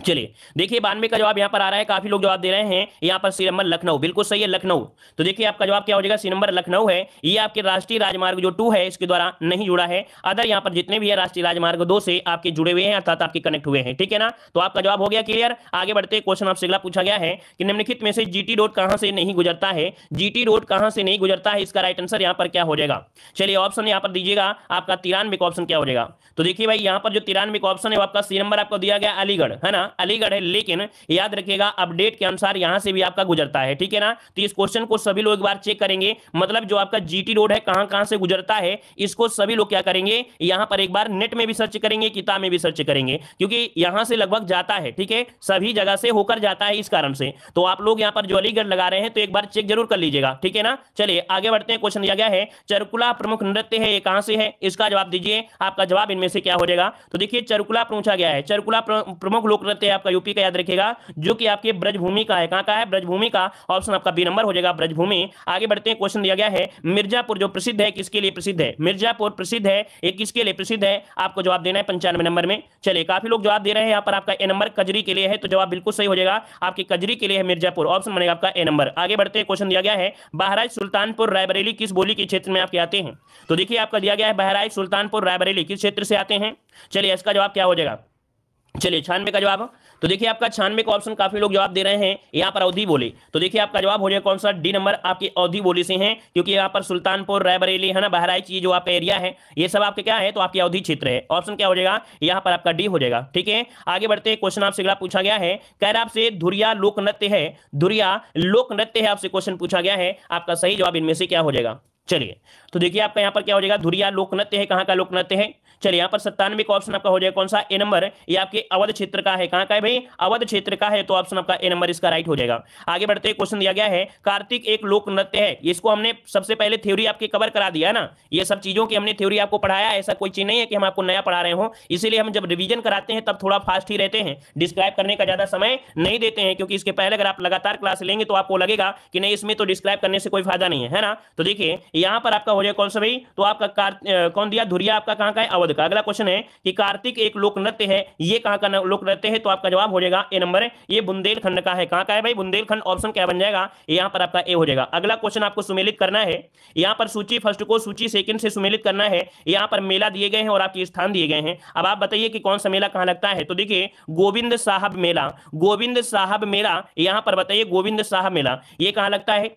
चलिए देखिए बानवे का जवाब यहाँ पर आ रहा है काफी लोग जवाब दे रहे हैं यहाँ पर सी नंबर लखनऊ बिल्कुल सही है लखनऊ तो देखिए आपका जवाब क्या हो जाएगा सी नंबर लखनऊ है ये आपके राष्ट्रीय राजमार्ग जो टू है इसके द्वारा नहीं जुड़ा है अदर यहाँ पर जितने भी है राष्ट्रीय राजमार्ग दो से आपके जुड़े हुए हैं अर्थात आपके कनेक्ट हुए हैं ठीक है ना तो आपका जवाब हो गया क्लियर आगे बढ़ते क्वेश्चन आपसे अगला पूछा गया है कि निम्नलिखित में से जी रोड कहां से नहीं गुजरता है जीटी रोड कहां से नहीं गुजरता है इसका राइट आंसर यहाँ पर क्या हो जाएगा चलिए ऑप्शन यहाँ पर दीजिएगा आपका तिरानवे का ऑप्शन क्या हो जाएगा तो देखिए भाई यहाँ पर जो तिरानवे का ऑप्शन है आपका सी नंबर आपको दिया गया अलीगढ़ है ना अलीगढ़ है लेकिन याद रखिएगा अपडेट के अनुसार यहां से भी आपका गुजरता है ठीक है ना तो इस क्वेश्चन को सभी लोग एक बार चेक करेंगे मतलब जो आपका जीटी रोड है कहां कहां से गुजरता है इसको सभी लोग क्या करेंगे यहां पर एक बार नेट में भी सर्च करेंगे किताब में भी सर्च करेंगे क्योंकि यहां से लगभग जाता है ठीक है सभी जगह से होकर जाता है इस कारण से तो आप लोग यहां पर जो अलीगढ़ लगा रहे हैं तो एक बार चेक जरूर कर लीजिएगा ठीक है ना चलिए आगे बढ़ते हैं क्वेश्चन दिया गया है चरकुला प्रमुख नृत्य है ये कहां से है इसका जवाब दीजिए आपका जवाब इनमें से क्या हो जाएगा तो देखिए चरकुला पूछा गया है चरकुला प्रमुख लोक प्रत्यय आपका यूपी का याद रखेगा जो कि आपके ब्रजभूमि का है कहां का है ब्रजभूमि का ऑप्शन आपका बी नंबर हो जाएगा ब्रजभूमि आगे बढ़ते हैं क्वेश्चन दिया गया है मिर्जापुर जो प्रसिद्ध है किसके लिए प्रसिद्ध है मिर्जापुर प्रसिद्ध है ये किसके लिए प्रसिद्ध है आपको जवाब देना है पंचानवे नंबर में चलिए काफी लोग जवाब दे रहे हैं यहाँ पर आपका ए नंबर कजरी के लिए है तो जवाब बिल्कुल सही हो जाएगा आपकी कजरी के लिए है मिर्जापुर ऑप्शन बनेगा आपका ए नंबर आगे बढ़ते हैं क्वेश्चन दिया गया है बहराइ सुल्तानपुर रायबरेली किस बोली के क्षेत्र में आपके आते हैं तो देखिए आपका दिया गया है बहराइ सुल्तानपुर रायबरेली किस क्षेत्र से आते हैं चलिए इसका जवाब क्या हो जाएगा चलिए छानवे का जवाब तो देखिए आपका छानवे का ऑप्शन काफी लोग जवाब दे रहे हैं यहाँ पर अवधि बोली तो देखिए आपका जवाब हो जाएगा कौन सा डी नंबर आपकी अवधि बोली से है क्योंकि यहाँ पर सुल्तानपुर रायबरेली है ना बहराइच ये जो आपका एरिया है ये सब आपके क्या है तो आपकी अवधि क्षेत्र है ऑप्शन क्या हो जाएगा यहाँ पर आपका डी हो जाएगा ठीक है आगे बढ़ते हैं क्वेश्चन आपसे पूछा गया है कह रहा आपसे धुरिया लोक नृत्य है धुरिया लोक नृत्य है आपसे क्वेश्चन पूछा गया है आपका सही जवाब इनमें से क्या हो जाएगा चलिए तो देखिए आपका यहाँ पर क्या हो जाएगा धुरिया लोक नृत्य है कहाँ का लोक नृत्य है चलिए यहां पर सत्तानवे का ऑप्शन आपका हो जाएगा कौन सा ए नंबर ये आपके अवध क्षेत्र का है कहां का है भाई अवध क्षेत्र का है तो ऑप्शन आपका ए नंबर इसका राइट हो जाएगा आगे बढ़ते हैं क्वेश्चन दिया गया है कार्तिक एक लोक नृत्य है इसको हमने सबसे पहले थ्योरी आपके कवर करा दिया ना ये सब चीजों की हमने थ्योरी आपको पढ़ाया ऐसा कोई चीज नहीं है कि हम आपको नया पढ़ा रहे हो इसीलिए हम जब रिविजन कराते हैं तब थोड़ा फास्ट ही रहते हैं डिस्क्राइब करने का ज्यादा समय नहीं देते हैं क्योंकि इसके पहले अगर आप लगातार क्लास लेंगे तो आपको लगेगा कि नहीं इसमें तो डिस्क्राइब करने से कोई फायदा नहीं है ना तो देखिए यहां पर आपका हो जाएगा कौन सा भाई तो आपका कौन दिया धुरिया आपका कहां का है अवध का अगला क्वेश्चन है कि कार्तिक एक लोक नृत्य है ये कहां का लोक नृत्य है तो आपका जवाब हो जाएगा ए नंबर ये बुंदेलखंड का है कहां का है भाई बुंदेलखंड ऑप्शन क्या बन जाएगा यहां पर आपका ए हो जाएगा अगला क्वेश्चन आपको सुमेलित करना है यहां पर सूची फर्स्ट को सूची सेकंड से सुमेलित करना है यहां पर मेला दिए गए हैं और आपके स्थान दिए गए हैं अब आप बताइए कि कौन सा मेला कहां लगता है तो देखिए गोविंद साहब मेला गोविंद साहब मेला यहां पर बताइए गोविंद साहब मेला ये कहां लगता है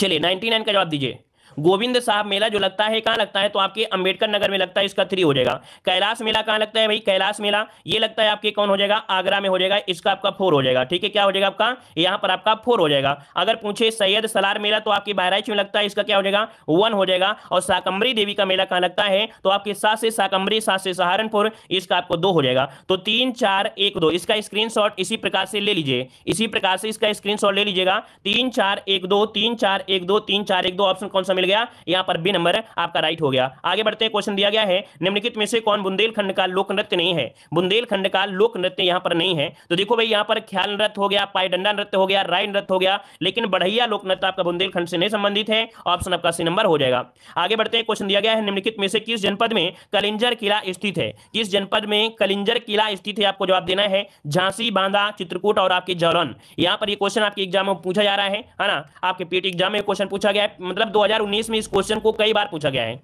चलिए 99 का जवाब दीजिए गोविंद साहब मेला जो लगता है कहां लगता है तो आपके अंबेडकर नगर में लगता है इसका थ्री हो जाएगा कैलाश मेला कहां लगता है भाई कैलाश मेला ये लगता है आपके कौन हो जाएगा आगरा में हो जाएगा इसका आपका फोर हो जाएगा ठीक है क्या हो जाएगा आपका यहां पर आपका फोर हो जाएगा अगर पूछे सैयद सलार मेला तो आपके बहराइच में लगता है इसका क्या हो जाएगा वन हो जाएगा और साकम्बरी देवी का मेला कहां लगता है तो आपके सात से साकम्बरी सात से सहारनपुर इसका आपको दो हो जाएगा तो तीन चार एक दो इसका स्क्रीन इसी प्रकार से ले लीजिए इसी प्रकार से इसका स्क्रीन ले लीजिएगा तीन चार एक दो तीन चार एक दो तीन चार एक दो ऑप्शन कौन सा मिल गया यहाँ पर बी नंबर आपका राइट हो गया आगे बढ़ते हैं क्वेश्चन दिया गया है निम्नलिखित में से कौन बुंदेलखंड का लोक नृत्य नहीं है बुंदेलखंड का लोक नृत्य यहाँ पर नहीं है तो देखो भाई यहाँ पर ख्याल नृत्य हो गया पायडंडा नृत्य हो गया राय नृत्य हो गया लेकिन बढ़िया लोक नृत्य आपका बुंदेलखंड से नहीं संबंधित है ऑप्शन आपका सी नंबर हो जाएगा आगे बढ़ते हैं क्वेश्चन दिया गया है निम्नलिखित में से किस जनपद में कलिंजर किला स्थित है किस जनपद में कलिंजर किला स्थित है आपको जवाब देना है झांसी बांदा चित्रकूट और आपके जौलन यहाँ पर ये क्वेश्चन आपके एग्जाम में पूछा जा रहा है है ना आपके पीटी एग्जाम e में क्वेश्चन पूछा गया है मतलब दो 2019 में इस क्वेश्चन को कई बार पूछा गया है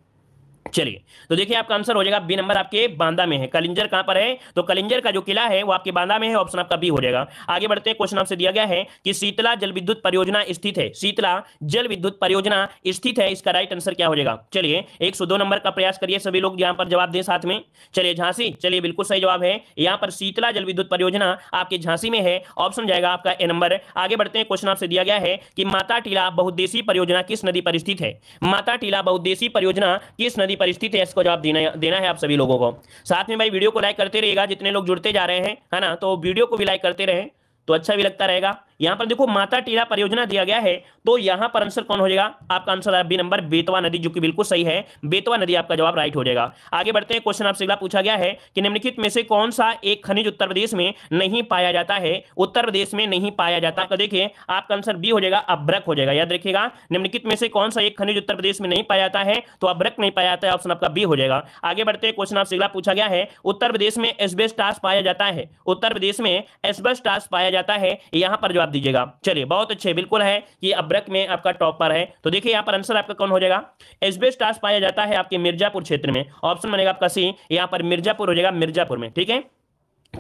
चलिए तो देखिए आपका आंसर हो जाएगा बी नंबर आपके बांदा में है कलिंजर कहां पर है तो कलिंजर का जो किला है वो आपके बांदा में है ऑप्शन आपका बी हो जाएगा आगे बढ़ते हैं क्वेश्चन आपसे दिया गया है कि शीतला जल विद्युत परियोजना स्थित है शीतला जल विद्युत परियोजना स्थित है इसका राइट आंसर क्या हो जाएगा चलिए एक नंबर का प्रयास करिए सभी लोग यहाँ पर जवाब दें साथ में चलिए झांसी चलिए बिल्कुल सही जवाब है यहाँ पर शीतला जल विद्युत परियोजना आपके झांसी में है ऑप्शन जाएगा आपका ए नंबर आगे बढ़ते हैं क्वेश्चन आपसे दिया गया है कि माता टीला बहुद्देशी परियोजना किस नदी पर स्थित है माता टीला बहुद्देशी परियोजना किस नदी परिस्थिति है इसको जवाब देना देना है आप सभी लोगों को साथ में भाई वीडियो को लाइक करते रहेगा जितने लोग जुड़ते जा रहे हैं है ना तो वीडियो को भी लाइक करते रहें तो अच्छा भी लगता रहेगा यहां पर देखो माता टीला परियोजना दिया गया है तो यहां पर आंसर कौन हो जाएगा आपका आंसर है बी नंबर बेतवा नदी जो कि बिल्कुल सही है बेतवा नदी आपका जवाब राइट हो जाएगा आगे बढ़ते हैं क्वेश्चन आपसे अगला पूछा गया है कि निम्नलिखित में से कौन सा एक खनिज उत्तर प्रदेश में नहीं पाया जाता है उत्तर प्रदेश में नहीं पाया जाता तो देखिए आपका आंसर बी हो जाएगा अब्रक हो जाएगा याद रखिएगा निम्नलिखित में से कौन सा एक खनिज उत्तर प्रदेश में नहीं पाया जाता है तो अब्रक नहीं पाया जाता है ऑप्शन आपका बी हो जाएगा आगे बढ़ते हैं क्वेश्चन आपसे अगला पूछा गया है उत्तर प्रदेश में एसबेस्टास पाया जाता है उत्तर प्रदेश में एसबेस्टास पाया जाता है यहां पर जो जवाब दीजिएगा चलिए बहुत अच्छे बिल्कुल है ये अब्रक में आपका टॉपर है तो देखिए यहाँ पर आंसर आपका कौन हो जाएगा एसबेस्ट पाया जाता है आपके मिर्जापुर क्षेत्र में ऑप्शन बनेगा आपका सी यहाँ पर मिर्जापुर हो जाएगा मिर्जापुर में ठीक है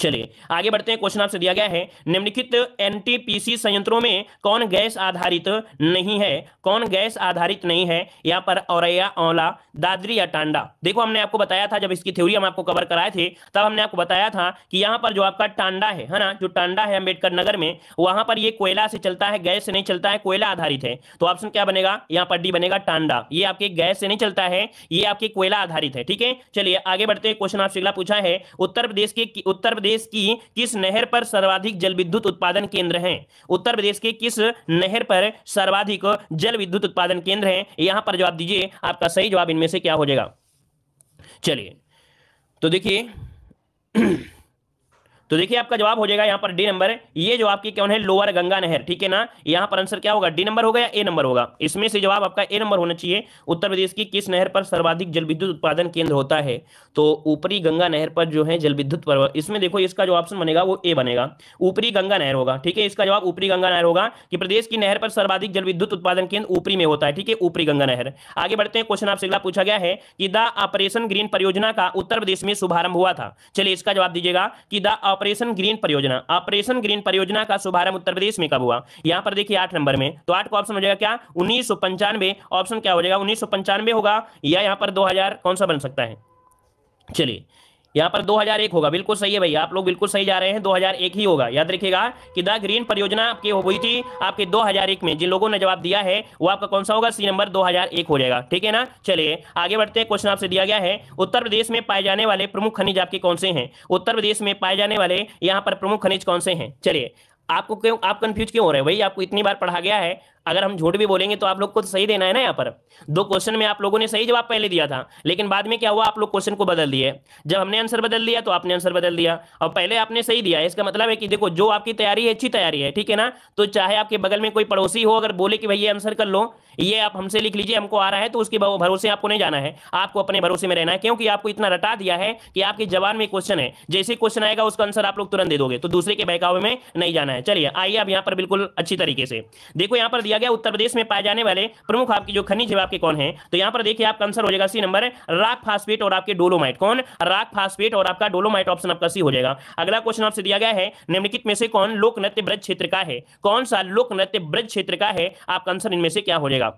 चलिए आगे बढ़ते हैं क्वेश्चन आपसे दिया गया है निम्नलिखित एनटीपीसी संयंत्रों में कौन गैस आधारित नहीं है कौन गैस आधारित नहीं है यहाँ पर औरैया औला दादरी या टांडा देखो हमने आपको बताया था जब इसकी थ्योरी हम आपको कवर कराए थे तब हमने आपको बताया था कि यहाँ पर जो आपका टांडा है ना जो टांडा है अम्बेडकर नगर में वहां पर ये कोयला से चलता है गैस से नहीं चलता है कोयला आधारित है तो ऑप्शन क्या बनेगा यहाँ पर डी बनेगा टांडा ये आपके गैस से नहीं चलता है ये आपके कोयला आधारित है ठीक है चलिए आगे बढ़ते हैं क्वेश्चन आपसे अगला पूछा है उत्तर प्रदेश के उत्तर प्रदेश की किस नहर पर सर्वाधिक जल विद्युत उत्पादन केंद्र है उत्तर प्रदेश के किस नहर पर सर्वाधिक जल विद्युत उत्पादन केंद्र है यहां पर जवाब दीजिए आपका सही जवाब इनमें से क्या हो जाएगा चलिए तो देखिए तो देखिए आपका जवाब हो जाएगा यहां पर डी नंबर ये जो आपकी कौन है लोअर गंगा नहर ठीक है ना यहां पर आंसर क्या होगा डी नंबर होगा या ए नंबर होगा इसमें से जवाब आपका ए नंबर होना चाहिए उत्तर प्रदेश की किस नहर पर सर्वाधिक जल विद्युत उत्पादन केंद्र होता है तो ऊपरी गंगा नहर पर जो है जल विद्युत इसमें देखो इसका जो ऑप्शन बनेगा वो ए बनेगा ऊपरी गंगा नहर होगा ठीक है इसका जवाब ऊपरी गंगा नहर होगा कि प्रदेश की नहर पर सर्वाधिक जल विद्युत उत्पादन केंद्र ऊपरी में होता है ठीक है ऊपरी गंगा नहर आगे बढ़ते हैं क्वेश्चन आपसे अगला पूछा गया है कि द ऑपरेशन ग्रीन परियोजना का उत्तर प्रदेश में शुभारंभ हुआ था चलिए इसका जवाब दीजिएगा कि द ऑपरेशन ग्रीन परियोजना ऑपरेशन ग्रीन परियोजना का शुभारंभ उत्तर प्रदेश में कब हुआ यहां पर देखिए आठ नंबर में तो आठ का ऑप्शन हो जाएगा क्या उन्नीस ऑप्शन क्या हो जाएगा उन्नीस होगा या यहां पर दो कौन सा बन सकता है चलिए यहाँ पर 2001 होगा बिल्कुल सही है भाई आप लोग बिल्कुल सही जा रहे हैं 2001 ही होगा याद रखिएगा कि द ग्रीन परियोजना आपकी हुई थी आपके 2001 में जिन लोगों ने जवाब दिया है वो आपका कौन सा होगा सी नंबर 2001 हो जाएगा ठीक है ना चलिए आगे बढ़ते हैं क्वेश्चन आपसे दिया गया है उत्तर प्रदेश में पाए जाने वाले प्रमुख खनिज आपके कौन से हैं उत्तर प्रदेश में पाए जाने वाले यहाँ पर प्रमुख खनिज कौन से हैं चलिए आपको क्यों आप कंफ्यूज क्यों हो रहे हैं भाई आपको इतनी बार पढ़ा गया है अगर हम झूठ भी बोलेंगे तो आप लोग को तो सही देना है ना यहाँ पर दो क्वेश्चन में आप लोगों ने सही जवाब पहले दिया था लेकिन बाद में क्या हुआ आप लोग क्वेश्चन को बदल दिए जब हमने आंसर बदल दिया तो आपने आंसर बदल दिया और पहले आपने सही दिया इसका मतलब है कि देखो जो आपकी तैयारी है अच्छी तैयारी है ठीक है ना तो चाहे आपके बगल में कोई पड़ोसी हो अगर बोले कि भाई ये आंसर कर लो ये आप हमसे लिख लीजिए हमको आ रहा है तो उसके भरोसे आपको नहीं जाना है आपको अपने भरोसे में रहना है क्योंकि आपको इतना रटा दिया है कि आपके जवान में क्वेश्चन है जैसे क्वेश्चन आएगा उसका आंसर आप लोग तुरंत दे दोगे तो दूसरे के बहकावे में नहीं जाना है चलिए आइए आप यहाँ पर बिल्कुल अच्छी तरीके से देखो यहाँ पर दिया पूछा गया उत्तर प्रदेश में पाए जाने वाले प्रमुख आपकी जो खनिज है आपके कौन है तो यहाँ पर देखिए आपका आंसर हो जाएगा सी नंबर राख फास्फेट और आपके डोलोमाइट कौन राख फास्फेट और आपका डोलोमाइट ऑप्शन आपका सी हो जाएगा अगला क्वेश्चन आपसे दिया गया है निम्नलिखित में से कौन लोक नृत्य ब्रज क्षेत्र का है कौन सा लोक नृत्य ब्रज क्षेत्र का है आपका आंसर इनमें से क्या हो जाएगा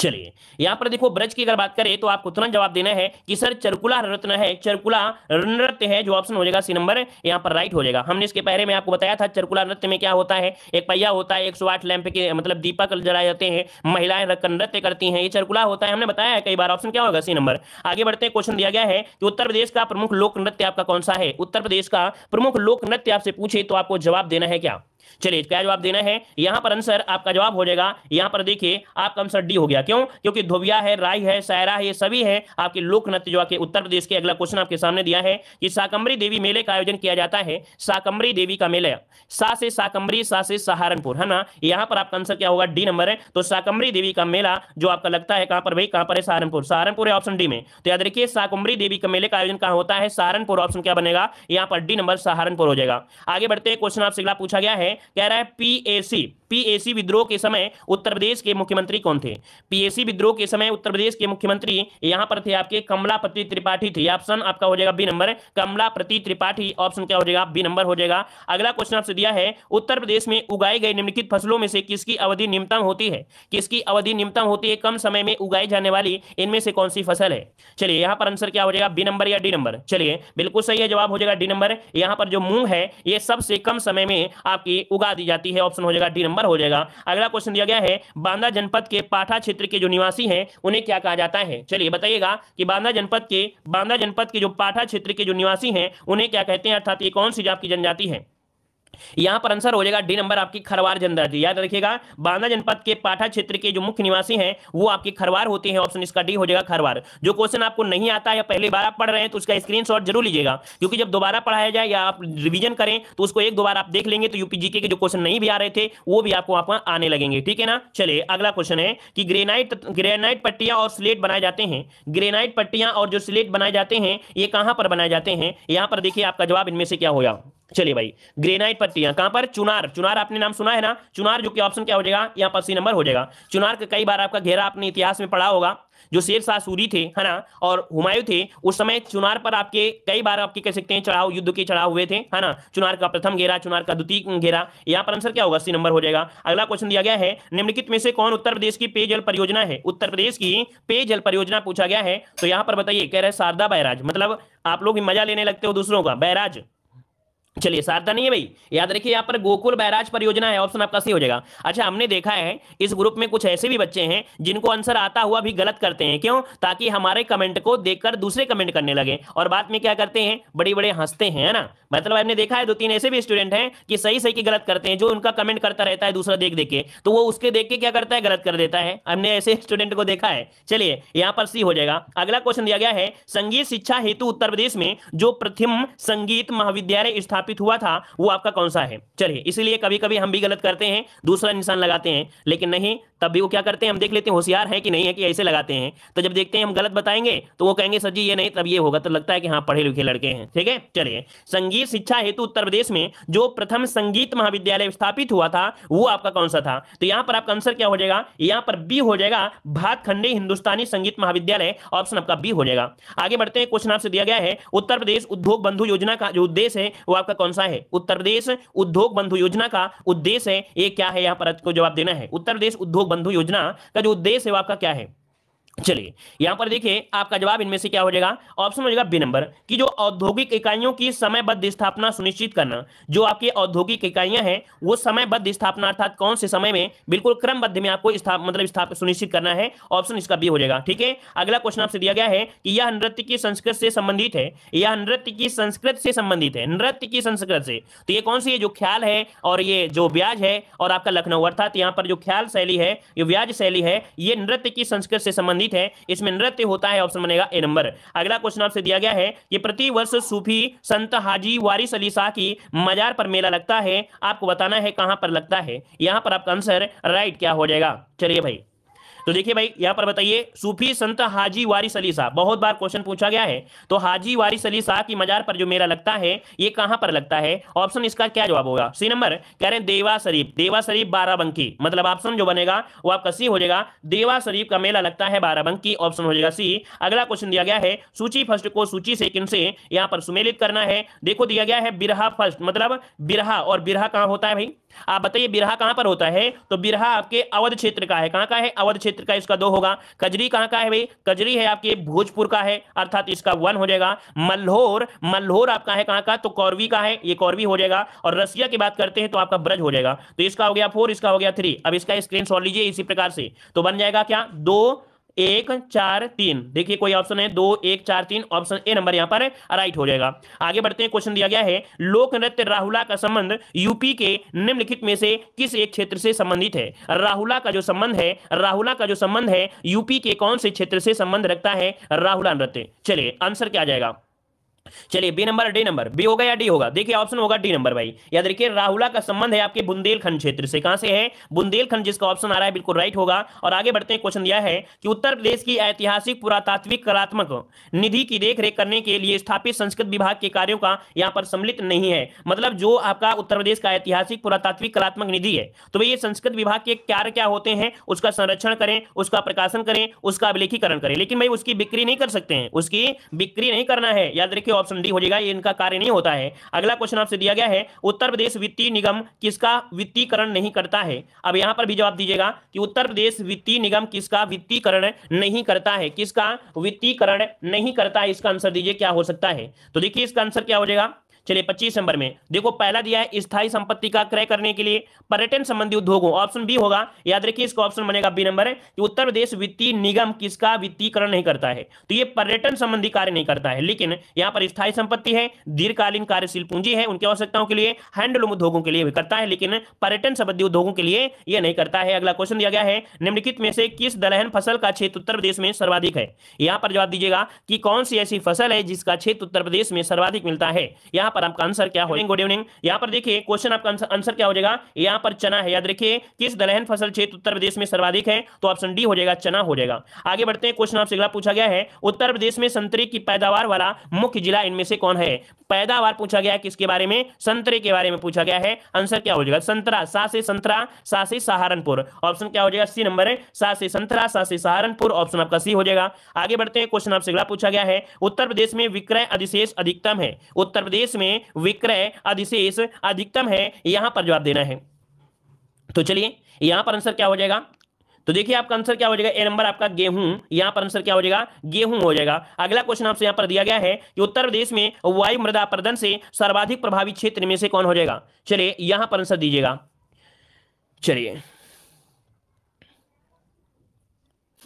चलिए यहां पर देखो ब्रज की अगर बात करें तो आपको तुरंत जवाब देना है कि सर चरकुला रत्न है चरकुला नृत्य है जो ऑप्शन हो जाएगा सी नंबर यहां पर राइट हो जाएगा हमने इसके पहले में आपको बताया था चरकुला नृत्य में क्या होता है एक पहिया होता है एक सौ आठ लैंप के मतलब दीपक जलाए जाते हैं महिलाएं नृत्य करती है ये चरकुला होता है हमने बताया है कई बार ऑप्शन क्या होगा सी नंबर आगे बढ़ते हैं क्वेश्चन दिया गया है कि उत्तर प्रदेश का प्रमुख लोक नृत्य आपका कौन सा है उत्तर प्रदेश का प्रमुख लोक नृत्य आपसे पूछे तो आपको जवाब देना है क्या चलिए इसका जवाब देना है यहां पर आंसर आपका जवाब हो जाएगा यहां पर देखिए आपका आंसर डी हो गया क्यों क्योंकि धोबिया है राय है सायरा है ये सभी है आपके लोक नृत्य जो आपके उत्तर प्रदेश के अगला क्वेश्चन आपके सामने दिया है कि साकम्बरी देवी मेले का आयोजन किया जाता है साकम्बरी देवी का मेला सा से साकम्बरी सा से सहारनपुर है ना यहां पर आपका आंसर क्या होगा डी नंबर है तो साकम्बरी देवी का मेला जो आपका लगता है कहां पर भाई कहां पर है सहारनपुर सहारनपुर है ऑप्शन डी में तो याद रखिए साकम्बरी देवी का मेले का आयोजन कहां होता है सहारनपुर ऑप्शन क्या बनेगा यहां पर डी नंबर सहारनपुर हो जाएगा आगे बढ़ते हैं क्वेश्चन आपसे पूछा गया है कह रहा है पी ए सी पीएसी विद्रोह के समय उत्तर प्रदेश के मुख्यमंत्री कौन थे पीएसी विद्रोह के समय उत्तर प्रदेश के मुख्यमंत्री यहां पर थे आपके कमलापति त्रिपाठी थे ऑप्शन आपका हो जाएगा B number Kamalapati Tripathi option क्या हो जाएगा बी नंबर हो जाएगा अगला क्वेश्चन आपसे दिया है उत्तर प्रदेश में उगाई गई निम्नलिखित फसलों में से किसकी अवधि न्यूनतम होती है किसकी अवधि न्यूनतम होती है कम समय में उगाई जाने वाली इनमें से कौन सी फसल है चलिए यहां पर आंसर क्या हो जाएगा बी नंबर या डी नंबर चलिए बिल्कुल सही है जवाब हो जाएगा डी नंबर यहां पर जो मूंग है ये सबसे कम समय में आपकी उगा दी जाती है ऑप्शन हो जाएगा डी नंबर बराबर हो जाएगा अगला क्वेश्चन दिया गया है बांदा जनपद के पाठा क्षेत्र के जो निवासी हैं उन्हें क्या कहा जाता है चलिए बताइएगा कि बांदा जनपद के बांदा जनपद के जो पाठा क्षेत्र के जो निवासी हैं उन्हें क्या कहते हैं अर्थात ये कौन सी जो आपकी जनजाति है यहां पर आंसर हो जाएगा डी नंबर आपकी खरवार जनजाति याद रखिएगा बांदा जनपद के पाठा क्षेत्र के जो मुख्य निवासी हैं वो आपके खरवार होते हैं ऑप्शन इसका डी हो जाएगा खरवार जो क्वेश्चन आपको नहीं आता है पहली बार आप पढ़ रहे हैं तो उसका स्क्रीनशॉट जरूर लीजिएगा क्योंकि जब दोबारा पढ़ाया जाए या आप रिविजन करें तो उसको एक दोबारा आप देख लेंगे तो यूपीजी के जो क्वेश्चन नहीं भी आ रहे थे वो भी आपको वहां आने लगेंगे ठीक है ना चले अगला क्वेश्चन है कि ग्रेनाइट ग्रेनाइट पट्टियां और स्लेट बनाए जाते हैं ग्रेनाइट पट्टियां और जो स्लेट बनाए जाते हैं ये कहां पर बनाए जाते हैं यहां पर देखिए आपका जवाब इनमें से क्या होगा चलिए भाई ग्रेनाइट पट्टियां कहां पर चुनार चुनार आपने नाम सुना है ना चुनार जो कि ऑप्शन क्या हो जाएगा यहाँ पर सी नंबर हो जाएगा चुनार का कई बार आपका घेरा आपने इतिहास में पढ़ा होगा जो शेर शाह सूरी थे है ना और हुमायूं थे उस समय चुनार पर आपके कई बार आपके कह सकते हैं चढ़ाव युद्ध के चढ़ाव हुए थे है ना चुनार का प्रथम घेरा चुनार का द्वितीय घेरा यहाँ पर आंसर क्या होगा सी नंबर हो जाएगा अगला क्वेश्चन दिया गया है निम्नलिखित में से कौन उत्तर प्रदेश की पेयजल परियोजना है उत्तर प्रदेश की पेयजल परियोजना पूछा गया है तो यहाँ पर बताइए कह रहे शारदा बैराज मतलब आप लोग मजा लेने लगते हो दूसरों का बैराज चलिए शारदा नहीं है भाई याद रखिए यहाँ पर गोकुल बैराज परियोजना है ऑप्शन आपका सही हो जाएगा अच्छा हमने देखा है इस ग्रुप में कुछ ऐसे भी बच्चे हैं जिनको आंसर आता हुआ भी गलत करते हैं क्यों ताकि हमारे कमेंट को देखकर दूसरे कमेंट करने लगे और बाद में क्या करते हैं बड़े बड़े हंसते हैं ना मतलब हमने देखा है दो तीन ऐसे भी स्टूडेंट हैं कि सही सही की गलत करते हैं जो उनका कमेंट करता रहता है दूसरा देख देख के तो वो उसके देख के क्या करता है गलत कर देता है हमने ऐसे स्टूडेंट को देखा है चलिए यहाँ पर सी हो जाएगा अगला क्वेश्चन दिया गया है संगीत शिक्षा हेतु उत्तर प्रदेश में जो प्रथम संगीत महाविद्यालय स्थापित स्थापित हुआ था वो आपका कौन सा है चलिए इसीलिए कभी कभी हम भी गलत करते हैं दूसरा निशान लगाते हैं लेकिन नहीं तब भी वो क्या करते हैं हम देख लेते हैं होशियार है कि नहीं है कि ऐसे लगाते हैं तो जब देखते हैं हम गलत बताएंगे तो वो कहेंगे सर जी ये नहीं तब ये होगा तो लगता है कि हाँ पढ़े लिखे लड़के हैं ठीक है चलिए संगीत शिक्षा हेतु उत्तर प्रदेश में जो प्रथम संगीत महाविद्यालय स्थापित हुआ था वो आपका कौन सा था तो यहाँ पर आपका आंसर क्या हो जाएगा यहाँ पर बी हो जाएगा भातखंडे हिंदुस्तानी संगीत महाविद्यालय ऑप्शन आपका बी हो जाएगा आगे बढ़ते हैं क्वेश्चन आपसे दिया गया है उत्तर प्रदेश उद्योग बंधु योजना का जो उद्देश्य है वो आपका आपका कौन सा है उत्तर प्रदेश उद्योग बंधु योजना का उद्देश्य है ये क्या है यहाँ पर आपको जवाब देना है उत्तर प्रदेश उद्योग बंधु योजना का जो उद्देश्य है वो आपका क्या है चलिए यहां पर देखिए आपका जवाब इनमें से क्या हो जाएगा ऑप्शन हो जाएगा बी नंबर कि जो औद्योगिक इकाइयों की समयबद्ध स्थापना सुनिश्चित करना जो आपकी औद्योगिक इकाइयां हैं वो समयबद्ध स्थापना अर्थात कौन से समय में बिल्कुल क्रमबद्ध में आपको स्थाप, मतलब स्थाप सुनिश्चित करना है ऑप्शन इसका बी हो जाएगा ठीक है अगला क्वेश्चन आपसे दिया गया है कि यह नृत्य की संस्कृत से संबंधित है यह नृत्य की संस्कृत से संबंधित है नृत्य की संस्कृत से तो ये कौन सी जो ख्याल है और ये जो ब्याज है और आपका लखनऊ अर्थात यहाँ पर जो ख्याल शैली है ये ब्याज शैली है ये नृत्य की संस्कृत से संबंधित संबंधित है इसमें नृत्य होता है ऑप्शन बनेगा ए नंबर अगला क्वेश्चन आपसे दिया गया है कि प्रति वर्ष सूफी संत हाजी वारिस अली शाह की मजार पर मेला लगता है आपको बताना है कहां पर लगता है यहां पर आपका आंसर राइट क्या हो जाएगा चलिए भाई तो देखिए भाई यहाँ पर बताइए सूफी संत हाजी वारिस अली शाह बहुत बार क्वेश्चन पूछा गया है तो हाजी वारिस अली शाह की मजार पर जो मेरा लगता है ये कहां पर लगता है ऑप्शन इसका क्या जवाब होगा सी नंबर कह रहे हैं देवा शरीफ देवा शरीफ बाराबंकी मतलब ऑप्शन जो बनेगा वो आपका सी हो जाएगा देवा शरीफ का मेला लगता है बाराबंकी ऑप्शन हो जाएगा सी अगला क्वेश्चन दिया गया है सूची फर्स्ट को सूची सेकंड से यहाँ पर सुमेलित करना है देखो दिया गया है बिरहा फर्स्ट मतलब बिरहा और बिरहा कहाँ होता है भाई आप बताइए बिरहा कहाँ पर होता है तो बिरहा आपके अवध क्षेत्र का है कहां का है अवध क्षेत्र का इसका दो होगा कजरी कहां का है भाई कजरी है आपके भोजपुर का है अर्थात इसका वन हो जाएगा मल्होर मल्होर आपका है कहां का तो कौरवी का है ये कौरवी हो जाएगा और रसिया की बात करते हैं तो आपका ब्रज हो जाएगा तो इसका हो गया फोर इसका हो गया थ्री अब इसका स्क्रीन लीजिए इसी प्रकार से तो बन जाएगा क्या दो एक चार तीन देखिए कोई ऑप्शन है दो एक चार तीन ऑप्शन ए नंबर यहां पर राइट हो जाएगा आगे बढ़ते हैं क्वेश्चन दिया गया है लोक नृत्य राहुला का संबंध यूपी के निम्नलिखित में से किस एक क्षेत्र से संबंधित है राहुला का जो संबंध है राहुला का जो संबंध है यूपी के कौन से क्षेत्र से संबंध रखता है राहुला नृत्य चलिए आंसर क्या आ जाएगा चलिए B number D number B होगा या डी होगा देखिए ऑप्शन होगा डी नंबर भाई याद रखिए राहुल का संबंध है आपके बुंदेलखंड क्षेत्र से कहां से है बुंदेलखंड जिसका ऑप्शन आ रहा है बिल्कुल राइट होगा और आगे बढ़ते हैं क्वेश्चन दिया है कि उत्तर प्रदेश की ऐतिहासिक पुरातात्विक कलात्मक निधि की देखरेख करने के लिए स्थापित संस्कृत विभाग के कार्यो का यहाँ पर सम्मिलित नहीं है मतलब जो आपका उत्तर प्रदेश का ऐतिहासिक पुरातात्विक कलात्मक निधि है तो भाई ये संस्कृत विभाग के कार्य क्या होते हैं उसका संरक्षण करें उसका प्रकाशन करें उसका अभिलेखीकरण करें लेकिन भाई उसकी बिक्री नहीं कर सकते हैं उसकी बिक्री नहीं करना है याद रखिए ऑप्शन डी हो जाएगा ये इनका कार्य नहीं होता है अगला क्वेश्चन आपसे दिया गया है उत्तर प्रदेश वित्तीय निगम किसका वित्तीकरण नहीं करता है अब यहां पर भी जवाब दीजिएगा कि उत्तर प्रदेश वित्तीय निगम किसका वित्तीकरण नहीं करता है किसका वित्तीकरण नहीं करता है इसका आंसर दीजिए क्या हो सकता है तो देखिए इसका आंसर क्या हो जाएगा चलिए पच्चीस नंबर में देखो पहला दिया है स्थायी संपत्ति का क्रय करने के लिए पर्यटन संबंधी उद्योगों ऑप्शन बी होगा याद रखिए इसका ऑप्शन बनेगा बी नंबर है कि उत्तर प्रदेश वित्तीय निगम किसका वित्तीयकरण नहीं करता है तो ये पर्यटन संबंधी कार्य नहीं करता है लेकिन यहाँ पर स्थायी संपत्ति है दीर्घकालीन कार्यशील पूंजी है उनकी आवश्यकताओं के लिए हैंडलूम उद्योगों के लिए भी करता है लेकिन पर्यटन संबंधी उद्योगों के लिए यह नहीं करता है अगला क्वेश्चन दिया गया है निम्नलिखित में से किस दलहन फसल का क्षेत्र उत्तर प्रदेश में सर्वाधिक है यहाँ पर जवाब दीजिएगा कि कौन सी ऐसी फसल है जिसका क्षेत्र उत्तर प्रदेश में सर्वाधिक मिलता है यहाँ पर आपका आंसर क्या होगा गुड इवनिंग यहाँ पर देखिए क्वेश्चन आपका आंसर क्या हो जाएगा यहाँ पर चना है याद रखिए किस दलहन फसल क्षेत्र उत्तर प्रदेश में सर्वाधिक है तो ऑप्शन डी हो जाएगा चना हो जाएगा आगे बढ़ते हैं क्वेश्चन आपसे अगला पूछा गया है उत्तर प्रदेश में संतरे की पैदावार वाला मुख्य जिला इनमें से कौन है पैदावार पूछा गया किसके बारे में संतरे के बारे में पूछा गया है आंसर क्या हो जाएगा संतरा सा से संतरा सा से सहारनपुर ऑप्शन क्या हो जाएगा सी नंबर है सा से संतरा सा से सहारनपुर ऑप्शन आपका सी हो जाएगा आगे बढ़ते हैं क्वेश्चन आपसे अगला पूछा गया है उत्तर प्रदेश में विक्रय अधिशेष अधिकतम है उत्तर प्रदेश में विक्रय अधिशेष अधिकतम है यहां पर जवाब देना है तो चलिए यहां पर आंसर क्या हो जाएगा तो देखिए आपका आंसर क्या हो जाएगा ए नंबर आपका गेहूं यहां पर आंसर क्या हो जाएगा गेहूं हो जाएगा अगला क्वेश्चन आपसे यहां पर दिया गया है कि उत्तर प्रदेश में वायु मृदा प्रदन से सर्वाधिक प्रभावित क्षेत्र में से कौन हो जाएगा चलिए यहां पर आंसर दीजिएगा चलिए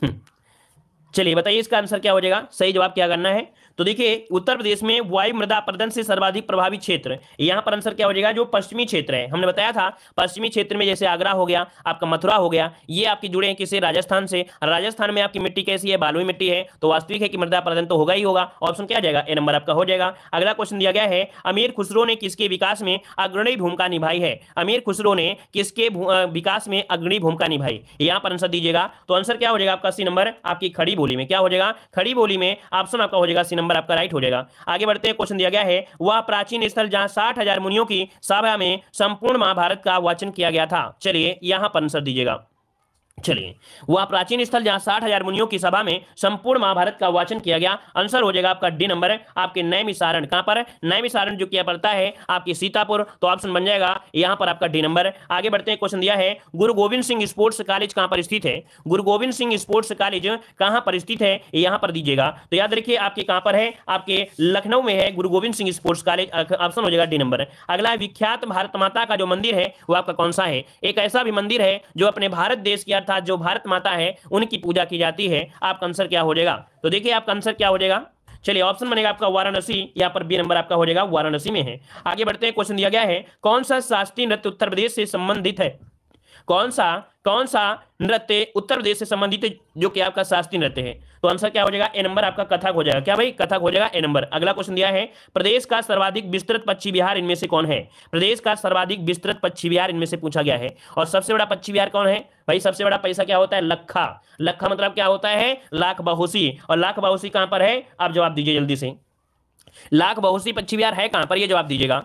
हम्म। चलिए बताइए इसका आंसर क्या हो जाएगा सही जवाब क्या करना है तो देखिए उत्तर प्रदेश में वायु मृदा प्रदन से सर्वाधिक प्रभावित क्षेत्र यहां पर आंसर क्या हो जाएगा जो पश्चिमी क्षेत्र है हमने बताया था पश्चिमी क्षेत्र में जैसे आगरा हो गया आपका मथुरा हो गया ये आपके जुड़े हैं किसे राजस्थान से राजस्थान में आपकी मिट्टी कैसी है बालुई मिट्टी है तो वास्तविक है कि मृदा प्रदन तो होगा ही होगा ऑप्शन क्या जाएगा ए नंबर आपका हो जाएगा अगला क्वेश्चन दिया गया है अमीर खुसरो ने किसके विकास में अग्रणी भूमिका निभाई है अमीर खुसरो ने किसके विकास में अग्रणी भूमिका निभाई यहां पर आंसर दीजिएगा तो आंसर क्या हो जाएगा आपका सी नंबर आपकी खड़ी बोली में क्या हो जाएगा खड़ी बोली में ऑप्शन आपका हो जाएगा सी नंबर नंबर आपका राइट हो जाएगा आगे बढ़ते हैं क्वेश्चन दिया गया है वह प्राचीन स्थल जहां साठ हजार मुनियों की सभा में संपूर्ण महाभारत का वाचन किया गया था चलिए यहां पर आंसर दीजिएगा चलिए वह प्राचीन स्थल जहां साठ हजार मुनियों की सभा में संपूर्ण महाभारत का वाचन किया गया आंसर हो जाएगा आपका डी नंबर आपके नैमी सारण कहां पर है नैमी जो किया पड़ता है आपके सीतापुर तो ऑप्शन बन जाएगा यहां पर आपका डी नंबर आगे बढ़ते हैं क्वेश्चन दिया है गुरु गोविंद सिंह स्पोर्ट्स कॉलेज कहां पर स्थित है गुरु गोविंद सिंह स्पोर्ट्स कॉलेज कहां पर स्थित है यहां पर दीजिएगा तो याद रखिए आपके कहां पर है आपके लखनऊ में है Guru Gobind Singh sports college option हो जाएगा डी नंबर अगला विख्यात भारत माता का जो मंदिर है वो आपका कौन सा है एक ऐसा भी मंदिर है जो अपने भारत देश की अर्थात जो भारत माता है उनकी पूजा की जाती है आपका आंसर क्या हो जाएगा तो देखिए आपका आंसर क्या हो जाएगा चलिए ऑप्शन बनेगा आपका वाराणसी यहाँ पर बी नंबर आपका हो जाएगा वाराणसी में है आगे बढ़ते हैं क्वेश्चन दिया गया है कौन सा शास्त्रीय नृत्य उत्तर प्रदेश से संबंधित है कौन सा कौन सा नृत्य उत्तर प्रदेश से संबंधित जो कि आपका शास्त्रीय नृत्य है तो आंसर क्या हो जाएगा ए नंबर आपका कथक हो जाएगा क्या भाई कथक हो जाएगा ए नंबर अगला क्वेश्चन दिया है प्रदेश का सर्वाधिक विस्तृत पक्षी विहार इनमें से कौन है प्रदेश का सर्वाधिक विस्तृत पक्षी विहार इनमें से पूछा गया है और सबसे बड़ा पक्षी विहार कौन है भाई सबसे बड़ा पैसा क्या होता है लखा लखा मतलब क्या होता है लाख बहुसी और लाख बहुसी कहां पर है आप जवाब दीजिए जल्दी से लाख बहुसी पक्षी विहार है कहां पर यह जवाब दीजिएगा